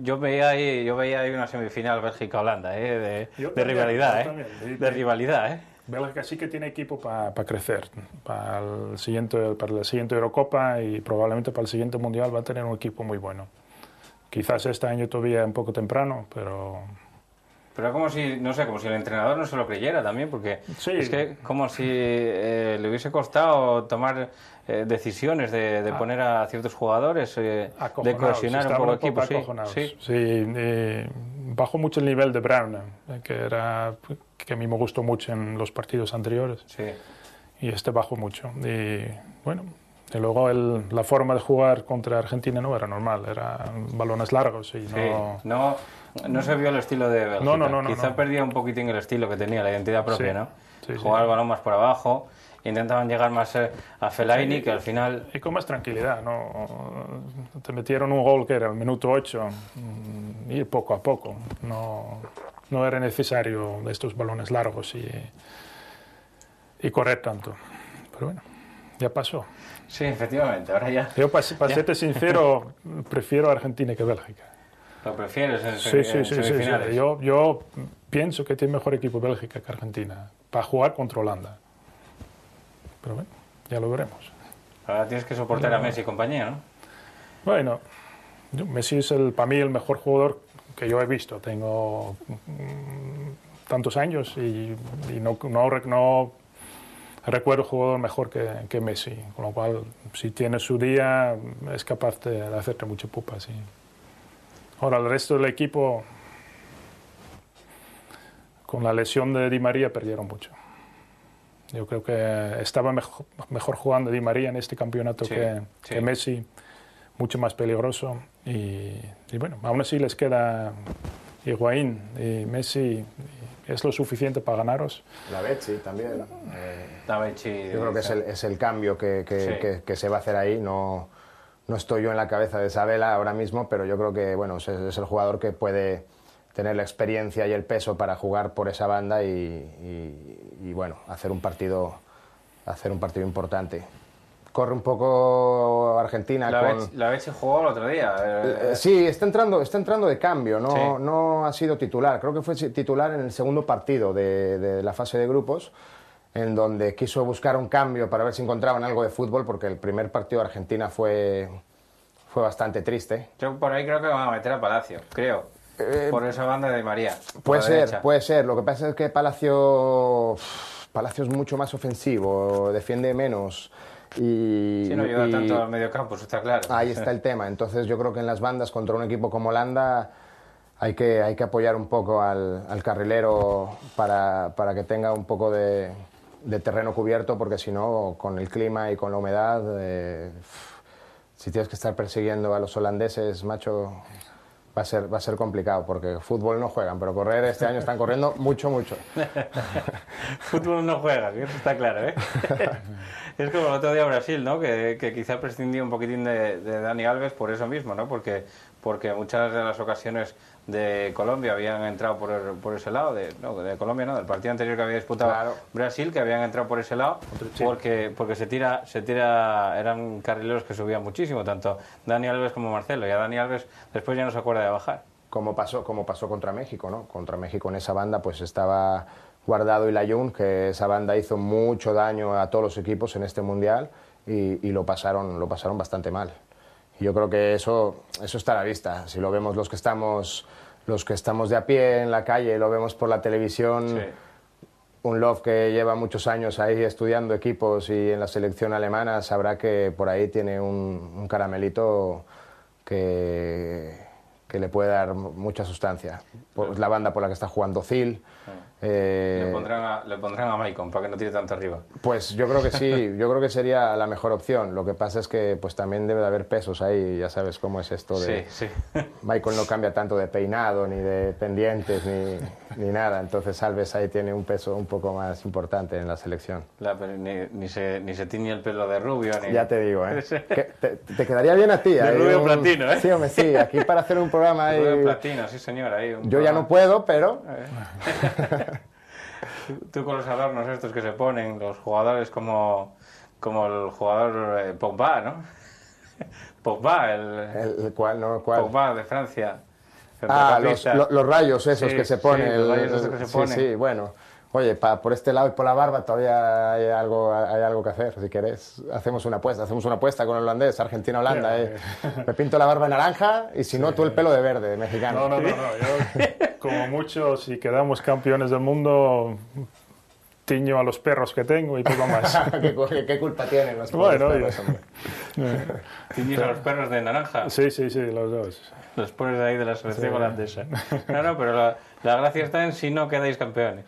yo veía ahí, yo veía una semifinal Bélgica-Holanda, eh, de, rivalidad, eh, de rivalidad, ¿eh? Bélgica sí que tiene equipo para crecer. Para, el siguiente, para la siguiente Eurocopa y probablemente para el siguiente Mundial va a tener un equipo muy bueno. Quizás este año todavía un poco temprano, pero... Pero como si, no sé, como si el entrenador no se lo creyera también, porque es que como si eh, le hubiese costado tomar eh, decisiones de, ah. poner a ciertos jugadores, eh, de cohesionar un poco el equipo. Sí, sí. sí bajó mucho el nivel de Brown, que era que a mí me gustó mucho en los partidos anteriores. Sí. Y este bajó mucho. Y bueno, y luego el, la forma de jugar contra Argentina no era normal, eran balones largos y no... no... se vio el estilo de Bélgica. No, no, Quizá perdía un poquitín el estilo que tenía, la identidad propia, ¿no? Jugar el balón más por abajo, intentaban llegar más eh, a Fellaini, que al final... Y con más tranquilidad, ¿no? Te metieron un gol que era el minuto 8, mm, y poco a poco, no no era necesario estos balones largos y, y correr tanto. Pero bueno, ya pasó. Sí, efectivamente, ahora ya. Yo, para, serte sincero, (laughs) prefiero Argentina que Bélgica. ¿Lo prefieres en, sí, sí, sí, Yo, pienso que tiene mejor equipo Bélgica que Argentina para jugar contra Holanda. Pero bueno, ya lo veremos. Ahora tienes que soportar a Messi y compañía, ¿no? Bueno, Messi es el, para mí el mejor jugador que yo he visto. Tengo mm, tantos años y, no, no, no, recuerdo jugador mejor que, que, Messi. Con lo cual, si tiene su día, es capaz de, hacerte mucho pupa. y Ahora, el resto del equipo, con la lesión de Di María, perdieron mucho. Yo creo que estaba mejor, jugando Di María en este campeonato que Messi mucho más peligroso. Y, bueno, aún así les queda Higuaín y Messi. ¿Es lo suficiente para ganaros? La Vecchi también. Eh, la yo creo que es el, cambio que, se va a hacer ahí. No, no estoy yo en la cabeza de Isabela ahora mismo, pero yo creo que bueno, es, el jugador que puede tener la experiencia y el peso para jugar por esa banda y, y bueno, hacer un partido hacer un partido importante corre un poco Argentina. La, vez la jugó el otro día. Eh. Eh, eh, sí, está entrando, está entrando de cambio, no, no ha sido titular. Creo que fue titular en el segundo partido de, la fase de grupos, en donde quiso buscar un cambio para ver si encontraban algo de fútbol, porque el primer partido de Argentina fue, fue bastante triste. Yo por ahí creo que van a meter a Palacio, creo. por esa banda de María. Puede ser, puede ser. Lo que pasa es que Palacio, Palacio es mucho más ofensivo, defiende menos. Y, no lleva tanto al medio eso está claro. Ahí está el tema. Entonces yo creo que en las bandas contra un equipo como Holanda hay que, hay que apoyar un poco al, carrilero para, que tenga un poco de, terreno cubierto, porque si no, con el clima y con la humedad, eh, si tienes que estar persiguiendo a los holandeses, macho, va a ser, va a ser complicado, porque fútbol no juegan, pero correr este año están corriendo mucho, mucho. (laughs) fútbol no juega, eso está claro, ¿eh? (laughs) Es como el otro día Brasil, ¿no? Que, quizá prescindía un poquitín de, Dani Alves por eso mismo, ¿no? Porque, porque muchas de las ocasiones de Colombia habían entrado por, ese lado, de, no, de Colombia no, del partido anterior que había disputado Brasil, que habían entrado por ese lado, porque, se tira, se tira, eran carrileros que subían muchísimo, tanto Dani Alves como Marcelo, y a Dani Alves después ya no se acuerda de bajar. Como pasó, como pasó contra México, ¿no? Contra México en esa banda pues estaba Guardado y Jun, que esa banda hizo mucho daño a todos los equipos en este mundial y, lo, pasaron, lo pasaron bastante mal. yo creo que eso, eso está a la vista. Si lo vemos los que estamos, los que estamos de a pie en la calle, lo vemos por la televisión. Un Love que lleva muchos años ahí estudiando equipos y en la selección alemana sabrá que por ahí tiene un, caramelito que, que le puede dar mucha sustancia. Por, la banda por la que está jugando Zil. Ah. Eh, le, pondrán a, le para que no tire tanto arriba. Pues yo creo que sí, (laughs) yo creo que sería la mejor opción. Lo que pasa es que pues también debe de haber pesos ahí, ya sabes cómo es esto de... Sí, (laughs) Maicon no cambia tanto de peinado, ni de pendientes, ni, nada. Entonces Alves ahí tiene un peso un poco más importante en la selección. ni, se, ni tiñe el pelo de rubio. Ya te digo, ¿eh? (laughs) te, quedaría bien a ti. De rubio platino, ¿eh? Sí, hombre, sí. Aquí para hacer un programa... Ahí... Rubio platino, sí señora. yo ya no puedo, pero... Eh. Tú con los adornos estos que se ponen, los jugadores como, el jugador eh, Pogba, ¿no? (laughs) Pogba, el, el, cual, no, Pogba de Francia. Ah, los, rayos esos que se ponen. los rayos esos que se ponen. sí, bueno oye, por este lado y por la barba todavía hay algo, hay algo que hacer, si querés, hacemos una apuesta, hacemos una apuesta con holandés, Argentina-Holanda, eh. Eh. me pinto la barba naranja y si no, tú el pelo de verde, mexicano. No, no, no, Yo, como mucho, si quedamos campeones del mundo, tiño a los perros que tengo y poco más. (laughs) ¿Qué, culpa tienen los bueno, perros? (laughs) Tiñes a los perros de naranja. Sí, sí, sí, los dos. Los pones ahí de la selección holandesa. No, no, pero la gracia está en si no quedáis campeones.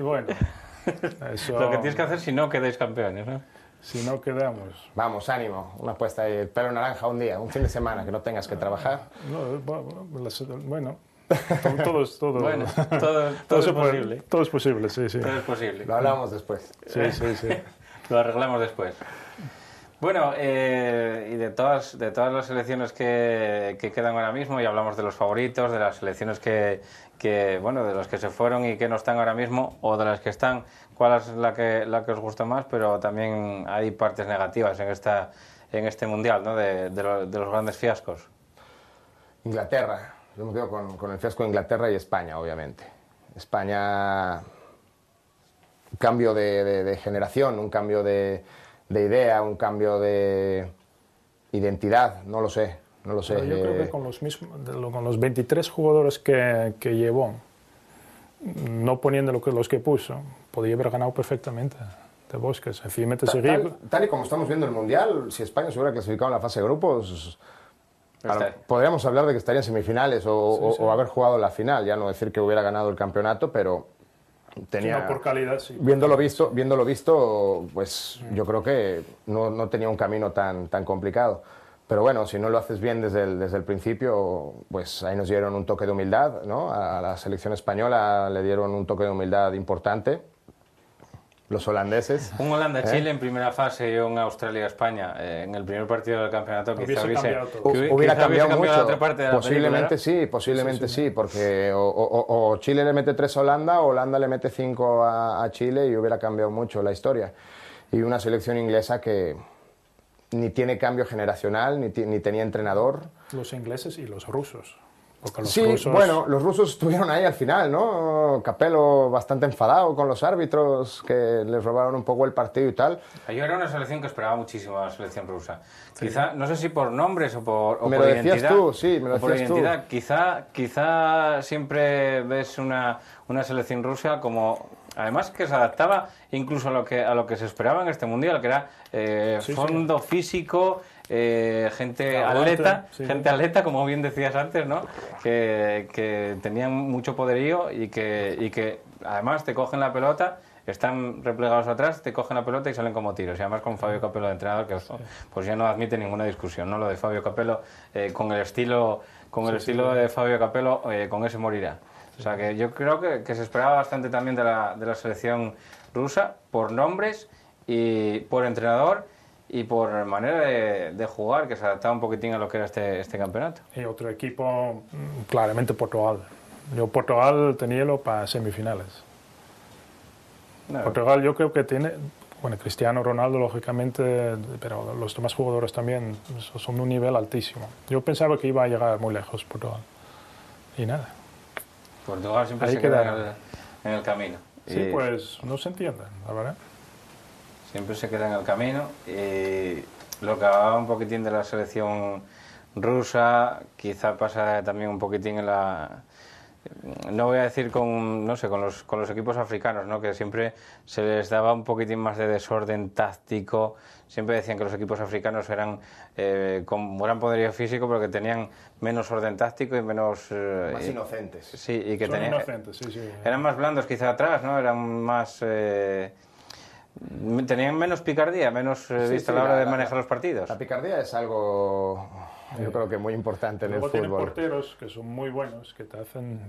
Bueno, (laughs) lo que tienes que hacer si no quedáis campeones, ¿no? Si no quedamos. Vamos, ánimo, una apuesta de pelo naranja un día, un fin de semana, que no tengas que trabajar. bueno, todo, es, todo, (laughs) es posible. Todo es posible, sí, sí. Todo es posible. Lo hablamos después. Sí, sí, sí. (laughs) lo arreglamos después. Bueno, eh, y de todas, de todas las selecciones que, quedan ahora mismo, y hablamos de los favoritos, de las selecciones que, bueno, de los que se fueron y que no están ahora mismo, o de las que están, ¿cuál es la que, la que os gusta más? Pero también hay partes negativas en, esta, en este Mundial, ¿no? De, los grandes fiascos. Inglaterra. Yo me quedo con, el fiasco de Inglaterra y España, obviamente. España, un cambio de generación, un cambio de de idea, un cambio de identidad, no lo sé, no lo sé. yo creo que eh. con los, mismos, con los 23 jugadores que, llevó, no poniendo los que puso, podía haber ganado perfectamente de Bosques. tal, Tal, y como estamos viendo el Mundial, si España se hubiera clasificado en la fase de grupos, podríamos hablar de que estaría en semifinales o, o haber jugado la final, ya no decir que hubiera ganado el campeonato, pero tenía no por calidad, sí. Viéndolo visto, viéndolo visto pues mm. yo creo que no, no, tenía un camino tan, tan complicado. Pero bueno, si no lo haces bien desde el, desde el principio, pues ahí nos dieron un toque de humildad, ¿no? A la selección española le dieron un toque de humildad importante los holandeses. Un Holanda-Chile ¿eh? en primera fase y un Australia-España eh, en el primer partido del campeonato que hubiera cambiado, mucho. posiblemente sí, posiblemente sí, porque o, Chile le mete tres a Holanda, o Holanda le mete cinco a, a Chile y hubiera cambiado mucho la historia. Y una selección inglesa que, ni tiene cambio generacional, ni, ni, tenía entrenador. Los ingleses y los rusos sí, bueno, los rusos estuvieron ahí al final, ¿no? Capelo bastante enfadado con los árbitros que les robaron un poco el partido y tal. Yo era una selección que esperaba muchísimo la selección rusa. Quizá, no sé si por nombres o por, me lo Decías tú, sí, me lo Quizá, quizá siempre ves una, selección rusa como además que se adaptaba incluso a lo que a lo que se esperaba en este mundial que era eh, fondo físico eh, gente atleta, gente atleta, como bien decías antes, ¿no? Que, tenían mucho poderío y que, que además te cogen la pelota están replegados atrás, te cogen la pelota y salen como tiros. Y además con Fabio Capello de entrenador, que pues ya no admite ninguna discusión, ¿no? Lo de Fabio Capello, eh, con el estilo, con el estilo de Fabio Capello, eh, con ese morirá. O sea que yo creo que, se esperaba bastante también de la, de la, selección rusa por nombres y por entrenador y por manera de, jugar, que se adaptaba un poquitín a lo que era este, este campeonato. Y otro equipo, mm, claramente Portugal. Yo Portugal tenía lo para semifinales. Portugal yo creo que tiene, bueno, Cristiano Ronaldo lógicamente, pero los demás jugadores también son de un nivel altísimo. Yo pensaba que iba a llegar muy lejos Portugal. Y nada. Portugal siempre se queda en el, camino. Sí, pues no se entiende la verdad siempre se queda en el camino. lo que hablaba un poquitín de la selección rusa, quizá pasa también un poquitín en la no voy a decir con no sé con los, con los equipos africanos no que siempre se les daba un poquitín más de desorden táctico siempre decían que los equipos africanos eran eh, con gran poderío físico pero que tenían menos orden táctico y menos eh, más inocentes sí y que sí, sí. eran más blandos quizá atrás no eran más eh, Tenían menos picardía, menos vista eh, a la hora de manejar los partidos. La picardía es algo, yo creo que muy importante en el fútbol. porteros que son muy buenos, que te hacen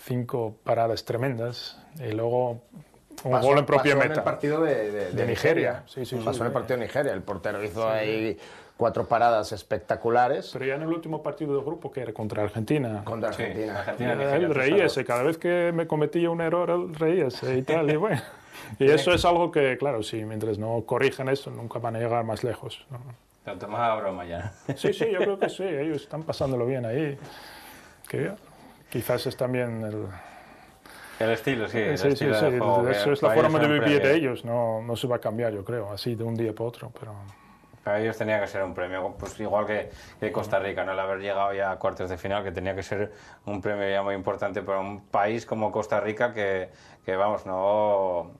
cinco paradas tremendas y luego un gol en propia pasó meta. En el partido de, Nigeria. Sí, sí, pasó en el partido de Nigeria. El portero hizo ahí cuatro paradas espectaculares. Pero ya en el último partido del grupo, que era contra Argentina. Contra Argentina. Argentina reíase, cada vez que me cometía un error, él reíase y tal. Y bueno. (laughs) Y eso es algo que, claro, sí, mientras no corrigen eso, nunca van a llegar más lejos. ¿no? Lo tomas a broma ya. Sí, sí, yo creo que (laughs) sí, ellos están pasándolo bien ahí. quizás es también el... El estilo, sí. sí, sí, sí, eso es la forma de vivir de ellos, no, no se va a cambiar, yo creo, así de un día para otro, pero... Para ellos tenía que ser un premio, pues igual que, Costa Rica, ¿no? El haber llegado ya a cuartos de final, que tenía que ser un premio ya muy importante para un país como Costa Rica que, vamos, no,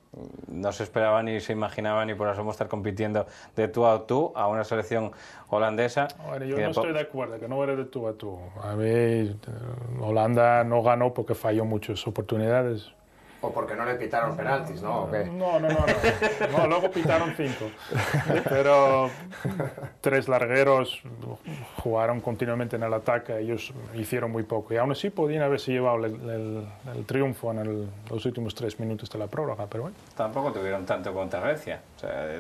no se esperaba ni se imaginaba y por asomo estar compitiendo de tú a tú a una selección holandesa. yo no estoy de acuerdo, que no era de tú a tú. A mí, eh, Holanda no ganó porque falló muchas oportunidades. ¿O porque no le pitaron penaltis, no? No, no, no, no, Luego pitaron cinco. Pero tres largueros jugaron continuamente en el ataque, ellos hicieron muy poco. Y aún así podían haberse llevado el, triunfo en los últimos tres minutos de la prórroga, pero bueno. Tampoco tuvieron tanto contra Grecia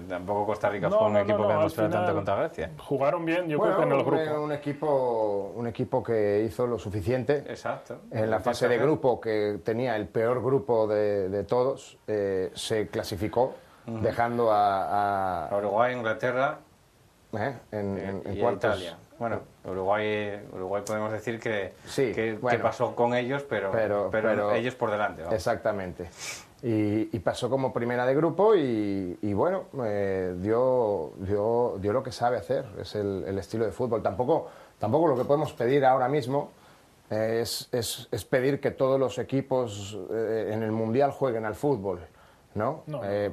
tampoco Costa Rica fue un equipo que demostró tanto contra Grecia. Jugaron bien, yo creo que en el grupo. Un, equipo, un equipo que hizo lo suficiente. Exacto. En la fase de grupo, que tenía el peor grupo de, de todos, eh, se clasificó, dejando a, Uruguay, Inglaterra. ¿Eh? Eh, en, en, y cuartos. Italia. Bueno, Uruguay, Uruguay podemos decir que, sí, pasó con ellos, pero, pero, pero, ellos por delante. Exactamente. Y, pasó como primera de grupo y, bueno, eh, dio, dio, dio, lo que sabe hacer, es el, estilo de fútbol. Tampoco, tampoco lo que podemos pedir ahora mismo eh, es, es, es, pedir que todos los equipos eh, en el Mundial jueguen al fútbol. ¿no?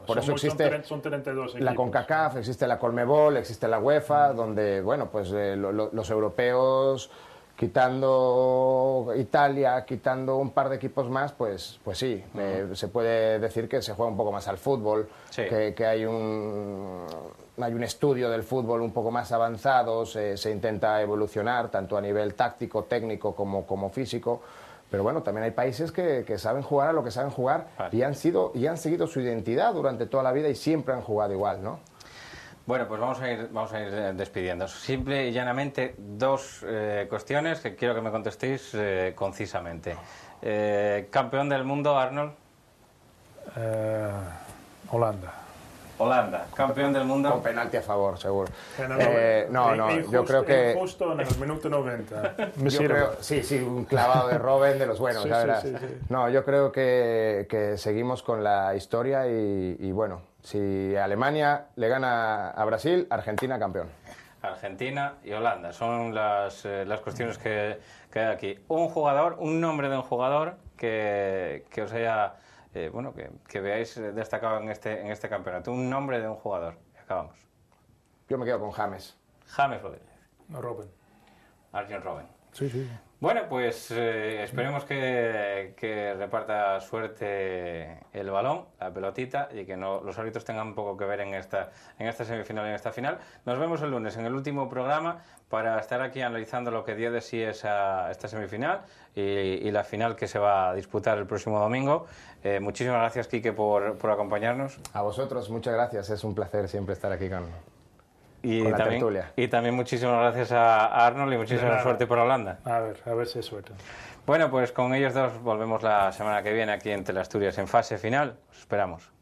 por eso existe son 32 la CONCACAF, existe la Colmebol, existe la UEFA, donde bueno, pues los europeos quitando Italia, quitando un par de equipos más, pues, pues sí, se puede decir que se juega un poco más al fútbol, que, hay un estudio del fútbol un poco más avanzado, se, intenta evolucionar tanto a nivel táctico, técnico como, como físico. Pero bueno, también hay países que, saben jugar a lo que saben jugar y han sido y han seguido su identidad durante toda la vida y siempre han jugado igual, ¿no? Bueno, pues vamos a ir, vamos a ir eh, despidiendo. Simple y llanamente dos eh, cuestiones que quiero que me contestéis eh, concisamente. ¿Campeón del mundo, Arnold? Holanda. Holanda, campeón del mundo. Con penalti a favor, seguro. no, no, yo creo que. Justo en el minuto 90. (laughs) yo creo, sí, sí, un clavado de Robin de los buenos, la verdad. No, yo creo que, seguimos con la historia y bueno, si Alemania le gana a Brasil, Argentina campeón. Argentina y Holanda. Son las, eh, las cuestiones que, hay aquí. Un jugador, un nombre de un jugador que, os haya, eh, bueno, que, veáis destacado en este, en este campeonato. Un nombre de un jugador. Acabamos. Yo me quedo con James. James Rodríguez. No, Robin. Arjen Robben. Sí, sí. Bueno, pues eh, esperemos que, reparta suerte el balón, la pelotita, y que no los árbitros tengan poco que ver en esta, en esta semifinal y en esta final. Nos vemos el lunes en el último programa para estar aquí analizando lo que dio de sí esa, esta semifinal y, la final que se va a disputar el próximo domingo. Eh, muchísimas gracias, Quique, por, acompañarnos. A vosotros, muchas gracias. Es un placer siempre estar aquí con y, también, también muchísimas gracias a Arnold y muchísima suerte por Holanda. A ver, a ver si es suerte. Bueno, pues con ellos dos volvemos la semana que viene aquí en Asturias en fase final. Os esperamos.